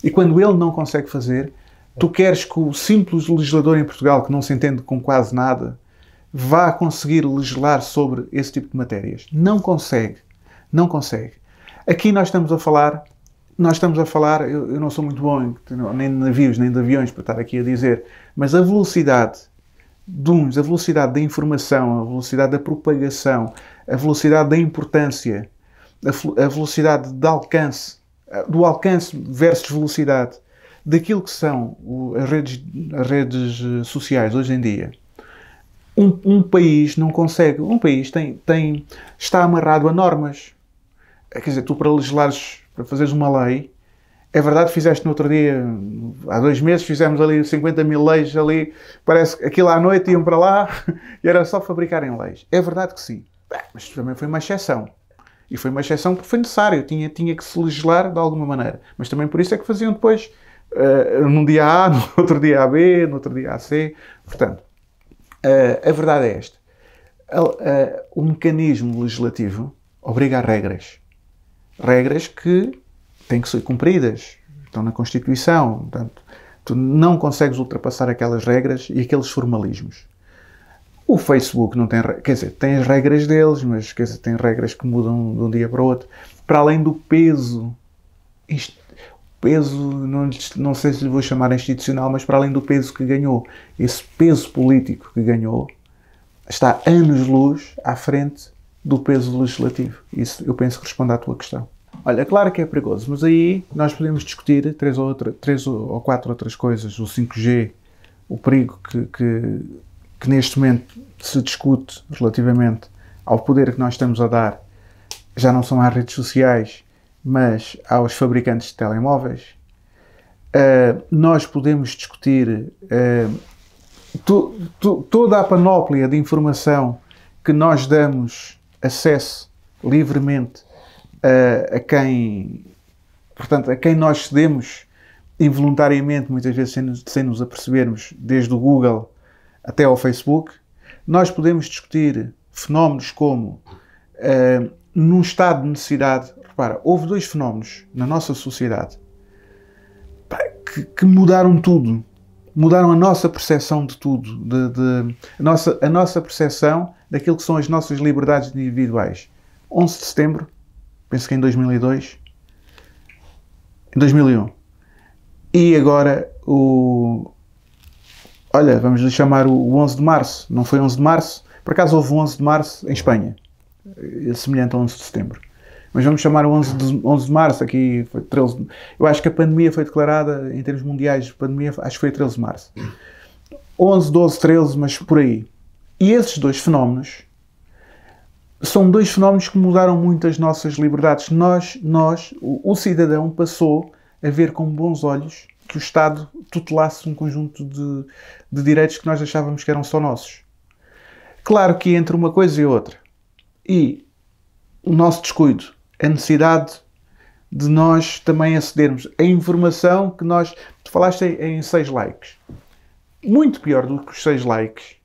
e quando ele não consegue fazer, tu queres que o simples legislador em Portugal, que não se entende com quase nada, vá conseguir legislar sobre esse tipo de matérias. Não consegue. Não consegue. Aqui nós estamos a falar, nós estamos a falar, eu, eu não sou muito bom nem de navios, nem de aviões para estar aqui a dizer, mas a velocidade de uns, a velocidade da informação, a velocidade da propagação, a velocidade da importância, a, a velocidade de alcance, do alcance versus velocidade, daquilo que são as redes, as redes eh, sociais hoje em dia um, um, país não consegue. Um país tem, tem, está amarrado a normas. É, quer dizer, tu para legislares, para fazeres uma lei, é verdade, que fizeste no outro dia, há dois meses, fizemos ali 50 mil leis ali, parece que aquilo à noite iam para lá e era só fabricarem leis. É verdade que sim. Mas também foi uma exceção. E foi uma exceção porque foi necessário, tinha, tinha que se legislar de alguma maneira. Mas também por isso é que faziam depois, uh, num dia A, no outro dia A B, no outro dia A C. Portanto, Uh, a verdade é esta: uh, uh, o mecanismo legislativo obriga a regras. Regras que têm que ser cumpridas, estão na Constituição. Portanto, tu não consegues ultrapassar aquelas regras e aqueles formalismos. O Facebook não tem, quer dizer, tem as regras deles, mas quer dizer, tem regras que mudam de um dia para o outro. Para além do peso peso, não, não sei se lhe vou chamar institucional, mas para além do peso que ganhou, esse peso político que ganhou, está anos-luz à frente do peso legislativo. Isso eu penso que responde à tua questão. Olha, claro que é perigoso, mas aí nós podemos discutir três ou, outra, três ou quatro outras coisas. O 5G, o perigo que, que, que neste momento se discute relativamente ao poder que nós estamos a dar. Já não são as redes sociais, mas aos fabricantes de telemóveis. Uh, nós podemos discutir uh, to, to, toda a panóplia de informação que nós damos acesso livremente uh, a quem, portanto, a quem nós cedemos involuntariamente, muitas vezes sem, sem nos apercebermos, desde o Google até ao Facebook, nós podemos discutir fenómenos como, num estado de necessidade Repara, houve dois fenómenos na nossa sociedade que, que mudaram tudo. Mudaram a nossa percepção de tudo, de, de, a, nossa, a nossa percepção daquilo que são as nossas liberdades individuais. 11 de setembro, penso que em 2002, em 2001. E agora o. Olha, vamos lhe chamar o 11 de março. Não foi 11 de março, por acaso houve 11 de março em Espanha, eh, semelhante a 11 de setembro mas vamos chamar o 11 de, 11 de março, aqui foi 13 Eu acho que a pandemia foi declarada, em termos mundiais, pandemia, acho que foi 13 de março. 11, 12, 13, mas por aí. E esses dois fenómenos são dois fenómenos que mudaram muito as nossas liberdades. Nós, nós o, o cidadão passou a ver com bons olhos que o Estado tutelasse um conjunto de, de direitos que nós achávamos que eram só nossos. Claro que entre uma coisa e outra. E o nosso descuido a necessidade de nós também acedermos à informação que nós. Tu falaste em, em seis likes. Muito pior do que os seis likes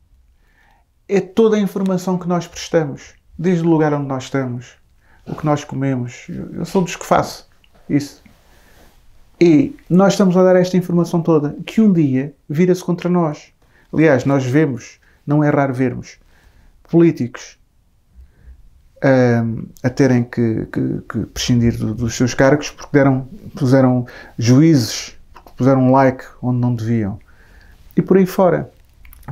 é toda a informação que nós prestamos, desde o lugar onde nós estamos, o que nós comemos. Eu sou dos que faço isso. E nós estamos a dar esta informação toda, que um dia vira-se contra nós. Aliás, nós vemos, não é raro vermos, políticos a, ehm, a terem que, que, que prescindir do, dos seus cargos porque deram, puseram juízes, porque puseram like onde não deviam. E por aí fora.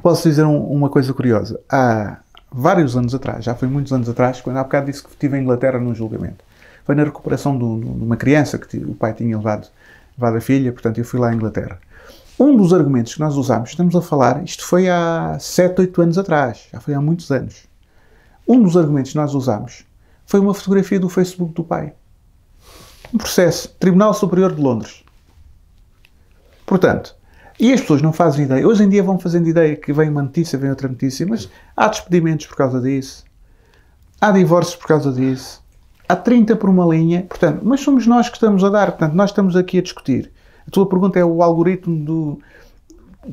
Posso dizer um, uma coisa curiosa. Há vários anos atrás, já foi muitos anos atrás, quando há bocado disse que estive em Inglaterra num julgamento. Foi na recuperação do, do, de uma criança que o pai tinha levado, levado a filha, portanto eu fui lá à Inglaterra. Um dos argumentos que nós usámos, estamos a falar, isto foi há 7, 8 anos atrás, já foi há muitos anos. Um dos argumentos que nós usámos foi uma fotografia do Facebook do pai. Um processo, Tribunal Superior de Londres. Portanto, e as pessoas não fazem ideia. Hoje em dia vão fazendo ideia que vem uma notícia, vem outra notícia, mas há despedimentos por causa disso, há divórcios por causa disso, há 30 por uma linha. Portanto, mas somos nós que estamos a dar. Portanto, nós estamos aqui a discutir. A tua pergunta é o algoritmo do,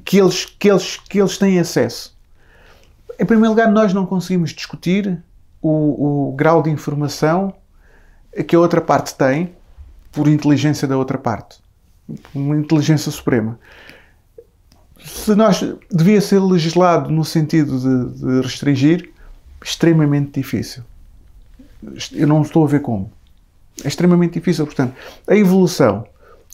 que, eles, que, eles, que eles têm acesso. Em primeiro lugar, nós não conseguimos discutir o, o grau de informação que a outra parte tem por inteligência da outra parte. Uma inteligência suprema. Se nós devia ser legislado no sentido de, de restringir, extremamente difícil. Eu não estou a ver como. É extremamente difícil. Portanto, a evolução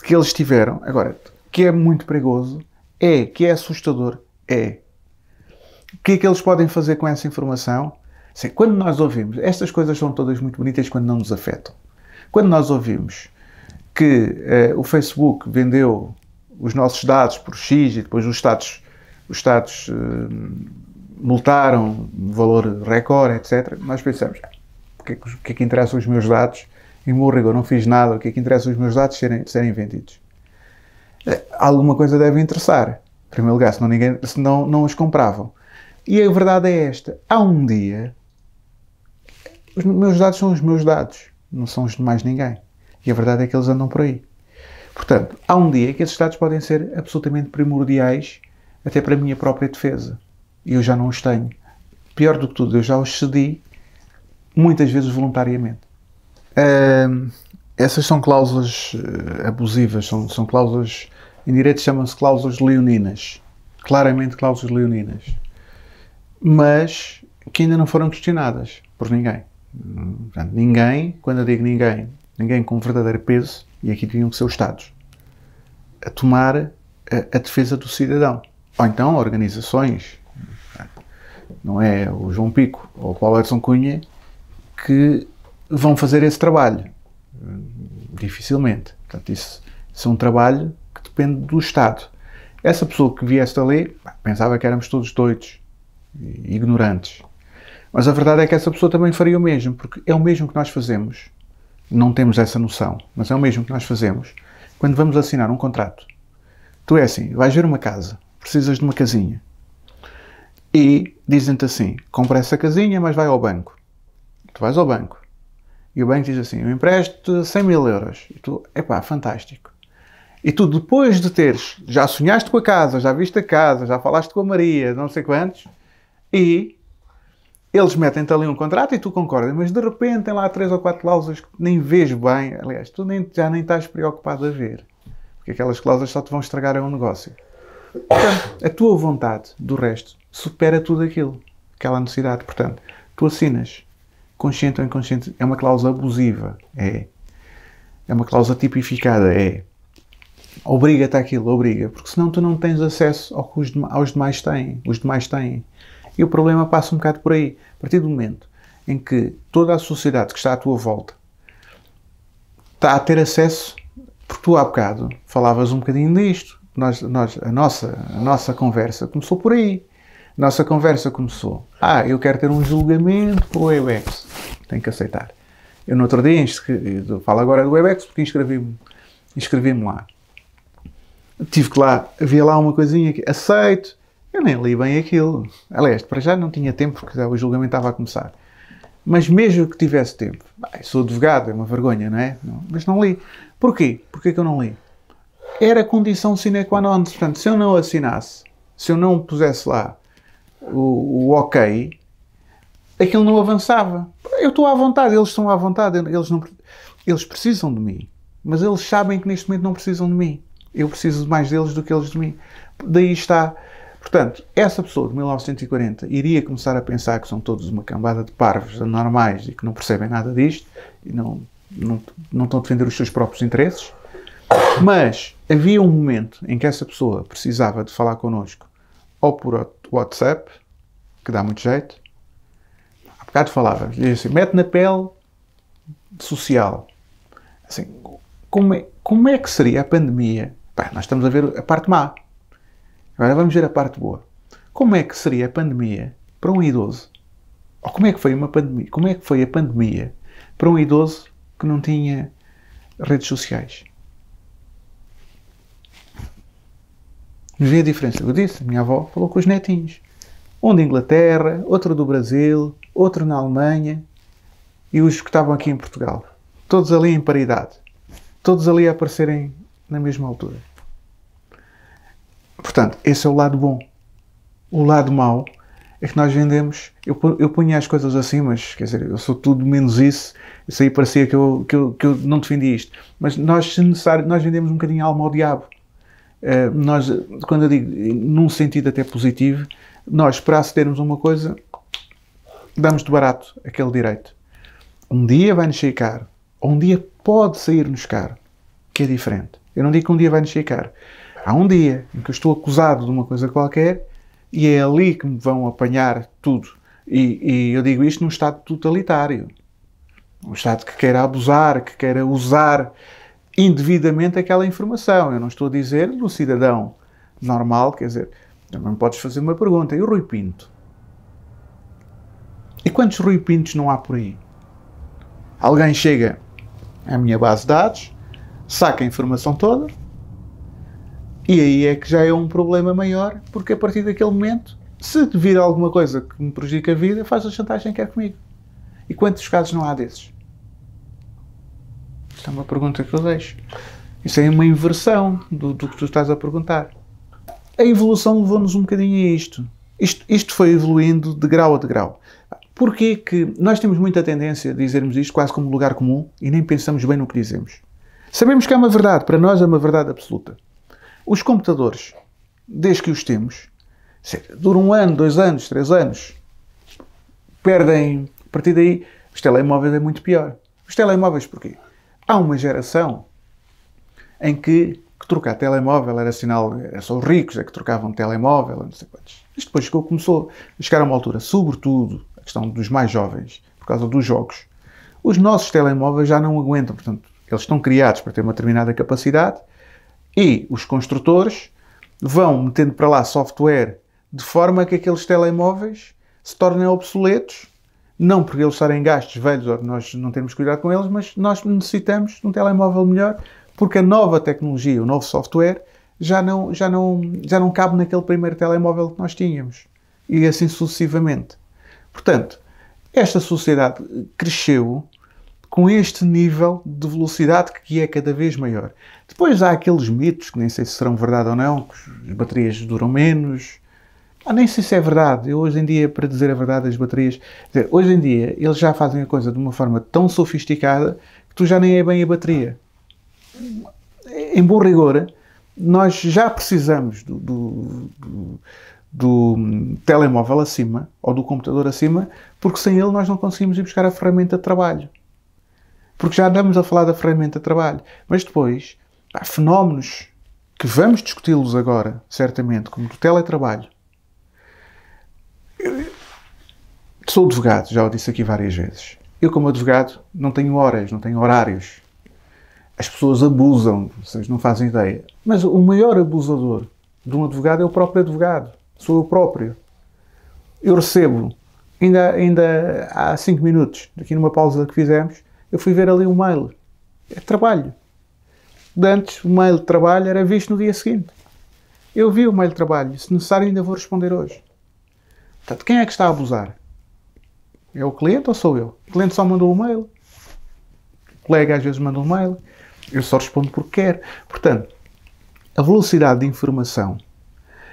que eles tiveram, agora, que é muito perigoso, é, que é assustador, é. O que é que eles podem fazer com essa informação? quando nós ouvimos, estas coisas são todas muito bonitas quando não nos afetam. Quando nós ouvimos que eh, o Facebook vendeu os nossos dados por X e depois os Estados, os estados eh, multaram valor recorde, etc., nós pensamos, ah, o que, é que, que, é que interessa os meus dados? Em meu rigor, não fiz nada, o que é que interessa os meus dados serem, serem vendidos? Eh, alguma coisa deve interessar. Em primeiro lugar, senão, ninguém, senão não os compravam. E a verdade é esta: há um dia, os meus dados são os meus dados, não são os de mais ninguém. E a verdade é que eles andam por aí. Portanto, há um dia que esses dados podem ser absolutamente primordiais até para a minha própria defesa. E eu já não os tenho. Pior do que tudo, eu já os cedi muitas vezes voluntariamente. essas são cláusulas eh, abusivas, são, são cláusulas, em direito chamam-se cláusulas leoninas. Claramente cláusulas leoninas mas que ainda não foram questionadas por ninguém. Portanto, ninguém, quando eu digo ninguém, ninguém com verdadeiro peso, e aqui deviam ser os Estados, a tomar a, a defesa do cidadão. Ou então organizações, não é o João Pico ou o Paulo Edson Cunha, que vão fazer esse trabalho. Dificilmente. Portanto, isso, isso é um trabalho que depende do Estado. Essa pessoa que viesse dali pensava que éramos todos doidos ignorantes. Mas a verdade é que essa pessoa também faria o mesmo, porque é o mesmo que nós fazemos. Não temos essa noção, mas é o mesmo que nós fazemos quando vamos assinar um contrato. Tu é assim, vais ver uma casa, precisas de uma casinha. E dizem-te assim: compra essa casinha, mas vai ao banco. Tu vais ao banco. E o banco diz assim: eu empresto 100 mil euros. E tu, epá, fantástico. E tu, depois de teres, já sonhaste com a casa, já viste a casa, já falaste com a Maria, não sei quantos, e eles metem-te ali um contrato e tu concordas, mas de repente tem lá três ou quatro cláusulas que nem vês bem. Aliás, tu nem, já nem estás preocupado a ver, porque aquelas cláusulas só te vão estragar a um negócio. Portanto, a tua vontade do resto supera tudo aquilo, aquela necessidade. Portanto, tu assinas, consciente ou inconsciente, é uma cláusula abusiva, é. É uma cláusula tipificada, é. Obriga-te àquilo, obriga, porque senão tu não tens acesso ao que os, aos demais têm. Os demais têm. E o problema passa um bocado por aí. A partir do momento em que toda a sociedade que está à tua volta está a ter acesso, porque tu há bocado falavas um bocadinho disto, nós, nós, a, nossa, a nossa conversa começou por aí. A nossa conversa começou. Ah, eu quero ter um julgamento para o Webex. Tenho que aceitar. Eu no outro dia, eu falo agora do Webex porque inscrevi-me inscrevi lá. Tive que lá, havia lá uma coisinha que aceito, eu nem li bem aquilo. Aliás, para já não tinha tempo porque o julgamento estava a começar. Mas mesmo que tivesse tempo, ah, sou advogado, é uma vergonha, não é? Não, mas não li. Porquê? Porquê que eu não li? Era condição sine qua non. Portanto, se eu não assinasse, se eu não pusesse lá o, o ok, aquilo não avançava. Eu estou à vontade, eles estão à vontade, eles, não, eles precisam de mim. Mas eles sabem que neste momento não precisam de mim. Eu preciso mais deles do que eles de mim. Daí está Portanto, essa pessoa de 1940 iria começar a pensar que são todos uma cambada de parvos anormais e que não percebem nada disto e não, não, não estão a defender os seus próprios interesses. Mas havia um momento em que essa pessoa precisava de falar connosco ou por WhatsApp, que dá muito jeito. Há bocado falava, dizia assim, mete na pele social. Assim, como é, como é que seria a pandemia? nós estamos a ver a parte má Agora vamos ver a parte boa. Como é que seria a pandemia para um idoso? Ou como é que foi uma pandemia? Como é que foi a pandemia para um idoso que não tinha redes sociais? Vê a diferença. Eu disse, minha avó falou com os netinhos. Um da Inglaterra, outro do Brasil, outro na Alemanha e os que estavam aqui em Portugal. Todos ali em paridade. Todos ali a aparecerem na mesma altura. Portanto, esse é o lado bom. O lado mau é que nós vendemos. Eu, eu ponho as coisas assim, mas quer dizer, eu sou tudo menos isso. Isso aí parecia que eu, que eu, que eu não defendia isto. Mas nós, se necessário, nós vendemos um bocadinho a alma ao diabo. Uh, nós, quando eu digo num sentido até positivo, nós para acedermos a uma coisa, damos de barato aquele direito. Um dia vai-nos sair caro, ou um dia pode sair-nos caro, que é diferente. Eu não digo que um dia vai-nos sair caro, Há um dia em que eu estou acusado de uma coisa qualquer e é ali que me vão apanhar tudo. E, e eu digo isto num Estado totalitário. Um Estado que queira abusar, que queira usar indevidamente aquela informação. Eu não estou a dizer do cidadão normal, quer dizer, também podes fazer uma pergunta. E o Rui Pinto? E quantos Rui Pintos não há por aí? Alguém chega à minha base de dados, saca a informação toda, e aí é que já é um problema maior, porque a partir daquele momento, se vir alguma coisa que me prejudica a vida, faz a chantagem que comigo. E quantos casos não há desses? Isto é uma pergunta que eu deixo. Isto é uma inversão do, do que tu estás a perguntar. A evolução levou-nos um bocadinho a isto. isto. Isto foi evoluindo de grau a de grau. Porquê que nós temos muita tendência a dizermos isto quase como lugar comum e nem pensamos bem no que dizemos? Sabemos que é uma verdade, para nós é uma verdade absoluta. Os computadores, desde que os temos, duram um ano, dois anos, três anos, perdem. A partir daí, os telemóveis é muito pior. Os telemóveis porquê? Há uma geração em que, que trocar telemóvel era sinal, era só os ricos é que trocavam telemóvel, não sei quantos. Mas depois chegou, começou a chegar a uma altura, sobretudo a questão dos mais jovens, por causa dos jogos. Os nossos telemóveis já não aguentam, portanto, eles estão criados para ter uma determinada capacidade e os construtores vão metendo para lá software de forma que aqueles telemóveis se tornem obsoletos, não porque eles estarem gastos, velhos, ou nós não temos cuidado com eles, mas nós necessitamos de um telemóvel melhor, porque a nova tecnologia, o novo software, já não, já não, já não cabe naquele primeiro telemóvel que nós tínhamos. E assim sucessivamente. Portanto, esta sociedade cresceu com este nível de velocidade que é cada vez maior. Depois há aqueles mitos, que nem sei se serão verdade ou não, que as baterias duram menos. Ah, nem sei se é verdade. Eu, hoje em dia, para dizer a verdade, as baterias. Dizer, hoje em dia, eles já fazem a coisa de uma forma tão sofisticada que tu já nem é bem a bateria. Em bom rigor, nós já precisamos do, do, do do telemóvel acima ou do computador acima, porque sem ele nós não conseguimos ir buscar a ferramenta de trabalho porque já andamos a falar da ferramenta de trabalho. Mas depois, há fenómenos que vamos discuti-los agora, certamente, como do teletrabalho. Eu sou advogado, já o disse aqui várias vezes. Eu, como advogado, não tenho horas, não tenho horários. As pessoas abusam, vocês não fazem ideia. Mas o maior abusador de um advogado é o próprio advogado. Sou eu próprio. Eu recebo, ainda, ainda há 5 minutos, aqui numa pausa que fizemos, eu fui ver ali o mail. É trabalho. De antes, o mail de trabalho era visto no dia seguinte. Eu vi o mail de trabalho. Se necessário, ainda vou responder hoje. Portanto, quem é que está a abusar? É o cliente ou sou eu? O cliente só mandou o mail. O colega às vezes manda o mail. Eu só respondo porque quer. Portanto, a velocidade de informação,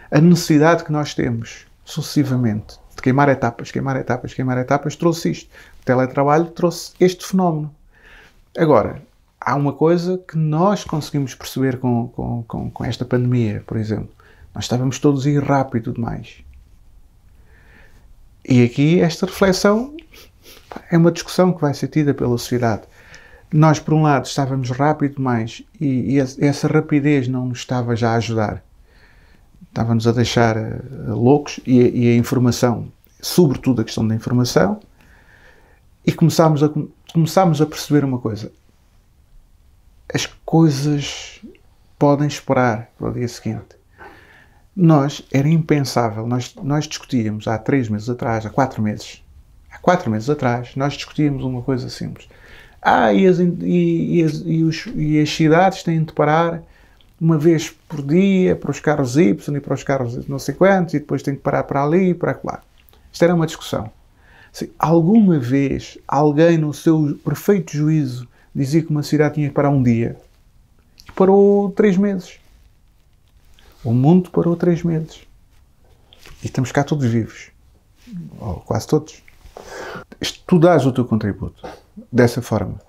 a necessidade que nós temos sucessivamente queimar etapas, queimar etapas, queimar etapas, trouxe isto. O teletrabalho trouxe este fenómeno. Agora, há uma coisa que nós conseguimos perceber com, com, com, com esta pandemia, por exemplo. Nós estávamos todos a ir rápido demais. E aqui esta reflexão é uma discussão que vai ser tida pela sociedade. Nós, por um lado, estávamos rápido demais e, e essa rapidez não nos estava já a ajudar. Estava-nos a deixar eh, loucos e, e a informação sobretudo a questão da informação, e começámos a, começámos a perceber uma coisa. As coisas podem esperar para o dia seguinte. Nós, era impensável, nós, nós discutíamos há três meses atrás, há quatro meses, há quatro meses atrás, nós discutíamos uma coisa simples. Ah, e as, e, e as, e os, e as cidades têm de parar uma vez por dia para os carros Y e para os carros não sei quantos, e depois têm que parar para ali e para lá. Isto era uma discussão. Se alguma vez alguém, no seu perfeito juízo, dizia que uma cidade tinha que parar um dia, parou três meses. O mundo parou três meses. E estamos cá todos vivos. Ou quase todos. Tu dás o teu contributo dessa forma.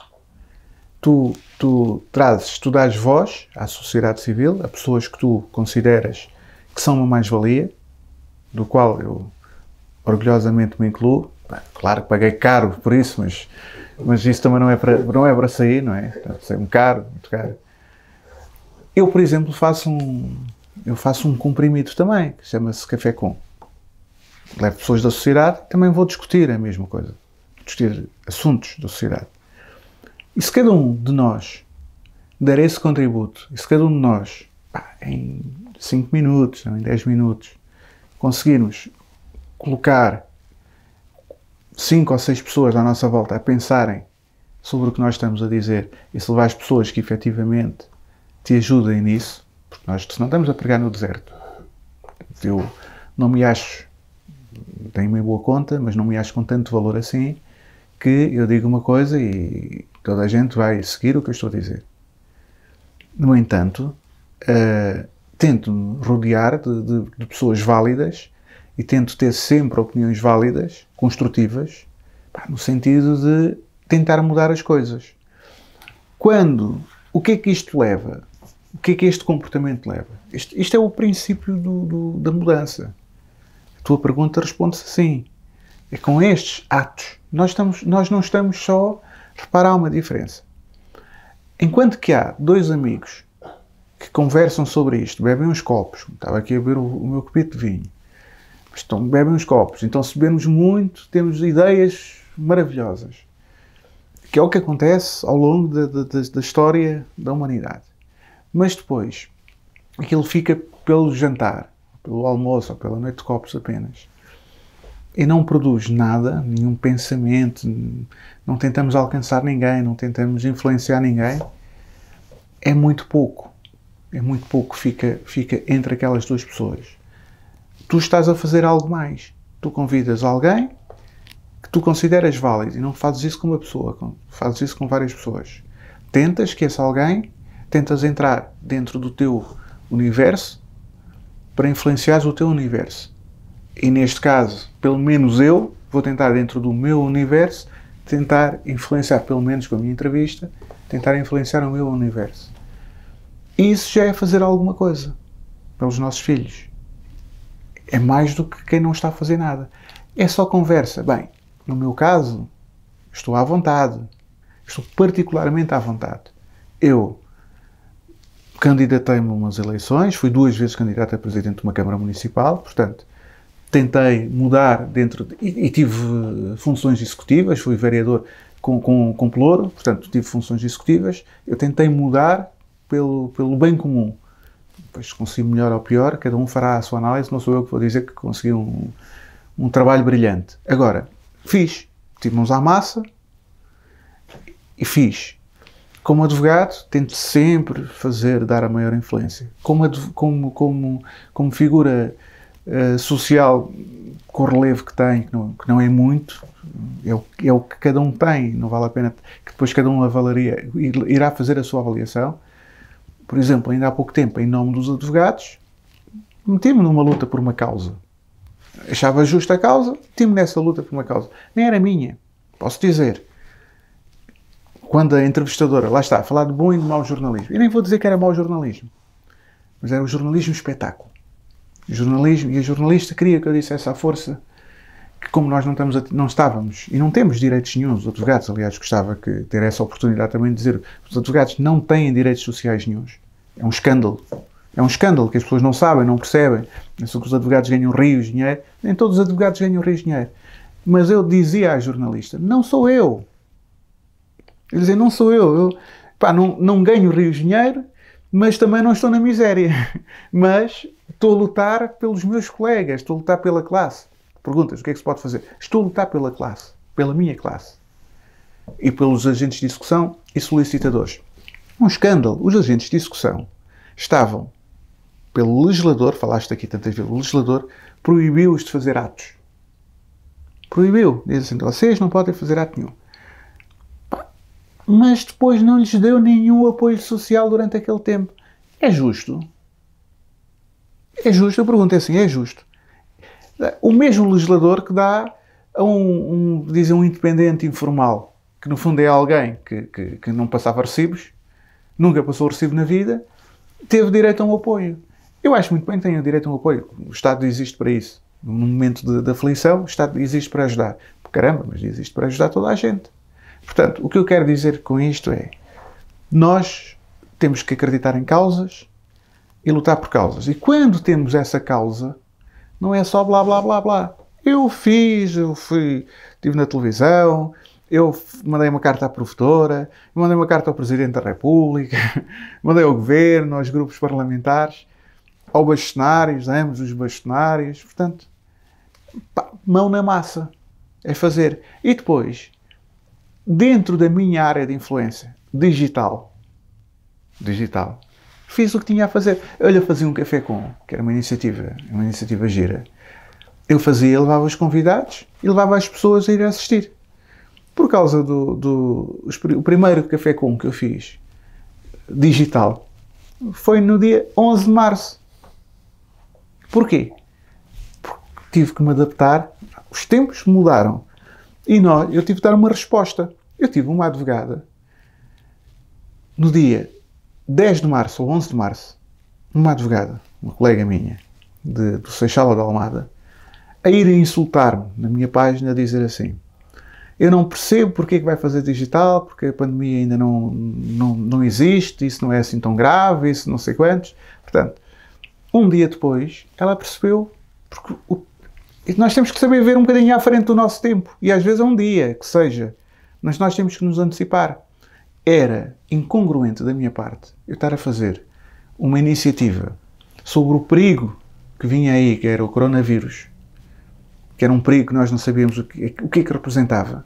Tu, tu trazes, tu dás voz à sociedade civil, a pessoas que tu consideras que são uma mais-valia, do qual eu orgulhosamente me incluo. Claro que paguei caro por isso, mas, mas isso também não é, para, não é para sair, não é? Então, um caro, muito caro. Eu, por exemplo, faço um, eu faço um comprimido também, que chama-se Café Com. Levo pessoas da sociedade, também vou discutir a mesma coisa. Discutir assuntos da sociedade. E se cada um de nós der esse contributo, e se cada um de nós, pá, em 5 minutos, ou em 10 minutos, conseguirmos colocar cinco ou seis pessoas à nossa volta a pensarem sobre o que nós estamos a dizer e se levar as pessoas que efetivamente te ajudem nisso, porque nós não estamos a pregar no deserto. Eu não me acho, tenho uma boa conta, mas não me acho com tanto valor assim que eu digo uma coisa e toda a gente vai seguir o que eu estou a dizer. No entanto, uh, tento-me rodear de, de, de pessoas válidas e tento ter sempre opiniões válidas, construtivas, no sentido de tentar mudar as coisas. Quando, o que é que isto leva? O que é que este comportamento leva? Isto, isto é o princípio do, do, da mudança. A tua pergunta responde-se assim. É com estes atos. Nós, estamos, nós não estamos só. a reparar uma diferença. Enquanto que há dois amigos que conversam sobre isto, bebem uns copos, estava aqui a beber o, o meu copito de vinho, estão bebem uns copos. Então se bebemos muito, temos ideias maravilhosas. Que é o que acontece ao longo da, da, da história da humanidade. Mas depois, aquilo fica pelo jantar, pelo almoço ou pela noite de copos apenas. E não produz nada, nenhum pensamento, não tentamos alcançar ninguém, não tentamos influenciar ninguém. É muito pouco. É muito pouco que fica, fica entre aquelas duas pessoas tu estás a fazer algo mais. Tu convidas alguém que tu consideras válido e não fazes isso com uma pessoa, fazes isso com várias pessoas. Tentas que esse alguém, tentas entrar dentro do teu universo para influenciar o teu universo. E neste caso, pelo menos eu vou tentar dentro do meu universo tentar influenciar, pelo menos com a minha entrevista, tentar influenciar o meu universo. Isso já é fazer alguma coisa pelos nossos filhos é mais do que quem não está a fazer nada. É só conversa. Bem, no meu caso, estou à vontade. Estou particularmente à vontade. Eu candidatei-me a umas eleições, fui duas vezes candidato a presidente de uma Câmara Municipal, portanto, tentei mudar dentro de, e, e, tive eh, funções executivas, fui vereador com, com, com Pelouro, portanto, tive funções executivas. Eu tentei mudar pelo, pelo bem comum depois, se conseguir melhor ou pior, cada um fará a sua análise, não sou eu que vou dizer que consegui um, um trabalho brilhante. Agora, fiz, tive mãos à massa e fiz. Como advogado, tento sempre fazer, dar a maior influência. Como, como, como, como figura uh, social com o relevo que tem, que não, que não é muito, é o, é o, que cada um tem, não vale a pena, que depois cada um avalaria, irá fazer a sua avaliação, por exemplo, ainda há pouco tempo, em nome dos advogados, meti-me numa luta por uma causa. Achava justa a causa, meti-me nessa luta por uma causa. Nem era minha, posso dizer. Quando a entrevistadora, lá está, a falar de bom e de mau jornalismo, e nem vou dizer que era mau jornalismo, mas era o jornalismo espetáculo. O jornalismo, e a jornalista queria que eu dissesse à força que como nós não, estamos a, não estávamos e não temos direitos nenhum, os advogados, aliás, gostava que ter essa oportunidade também de dizer, os advogados não têm direitos sociais nenhums. É um escândalo. É um escândalo que as pessoas não sabem, não percebem. É só que os advogados ganham rios de dinheiro. Nem todos os advogados ganham rios de dinheiro. Mas eu dizia à jornalista, não sou eu. eles dizia, não sou eu. eu pá, não, não ganho rios de dinheiro, mas também não estou na miséria. Mas estou a lutar pelos meus colegas, estou a lutar pela classe. Perguntas: o que é que se pode fazer? Estou a lutar pela classe, pela minha classe e pelos agentes de execução e solicitadores. Um escândalo. Os agentes de execução estavam pelo legislador, falaste aqui tantas vezes, o legislador proibiu-os de fazer atos. Proibiu. Diz assim, vocês não podem fazer ato nenhum. Mas depois não lhes deu nenhum apoio social durante aquele tempo. É justo? É justo? A pergunta é assim, é justo? o mesmo legislador que dá a um, um, dizem, um independente informal, que no fundo é alguém que, que, que não passava recibos, nunca passou recibo na vida, teve direito a um apoio. Eu acho muito bem que tenha direito a um apoio. O Estado existe para isso. No momento da aflição, o Estado existe para ajudar. Caramba, mas existe para ajudar toda a gente. Portanto, o que eu quero dizer com isto é: nós temos que acreditar em causas e lutar por causas. E quando temos essa causa, não é só blá blá blá blá. Eu fiz, eu fui, estive na televisão, eu mandei uma carta à provedora, mandei uma carta ao Presidente da República, mandei ao Governo, aos grupos parlamentares, aos bastonários, ambos os bastonários. Portanto, pá, mão na massa. É fazer. E depois, dentro da minha área de influência, digital. Digital. Fiz o que tinha a fazer. Olha, fazia um café com, que era uma iniciativa, uma iniciativa gira. Eu fazia, levava os convidados e levava as pessoas a ir assistir. Por causa do, do os, o primeiro café com que eu fiz, digital, foi no dia 11 de março. Porquê? Porque tive que me adaptar, os tempos mudaram. E nós, eu tive que dar uma resposta. Eu tive uma advogada no dia 10 de março ou 11 de março, uma advogada, uma colega minha, de, do Seixal ou da Almada, a ir a insultar-me na minha página, a dizer assim: Eu não percebo porque é que vai fazer digital, porque a pandemia ainda não, não, não existe, isso não é assim tão grave, isso não sei quantos. Portanto, um dia depois, ela percebeu, porque o, nós temos que saber ver um bocadinho à frente do nosso tempo, e às vezes é um dia que seja, mas nós temos que nos antecipar era incongruente da minha parte eu estar a fazer uma iniciativa sobre o perigo que vinha aí, que era o coronavírus, que era um perigo que nós não sabíamos o que, o que é que representava.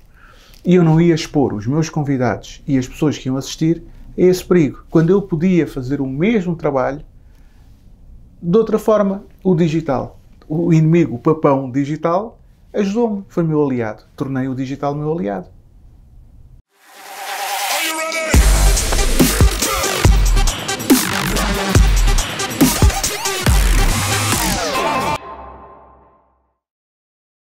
E eu não ia expor os meus convidados e as pessoas que iam assistir a esse perigo, quando eu podia fazer o mesmo trabalho de outra forma, o digital. O inimigo, o papão digital, ajudou-me, foi meu aliado. Tornei o digital meu aliado.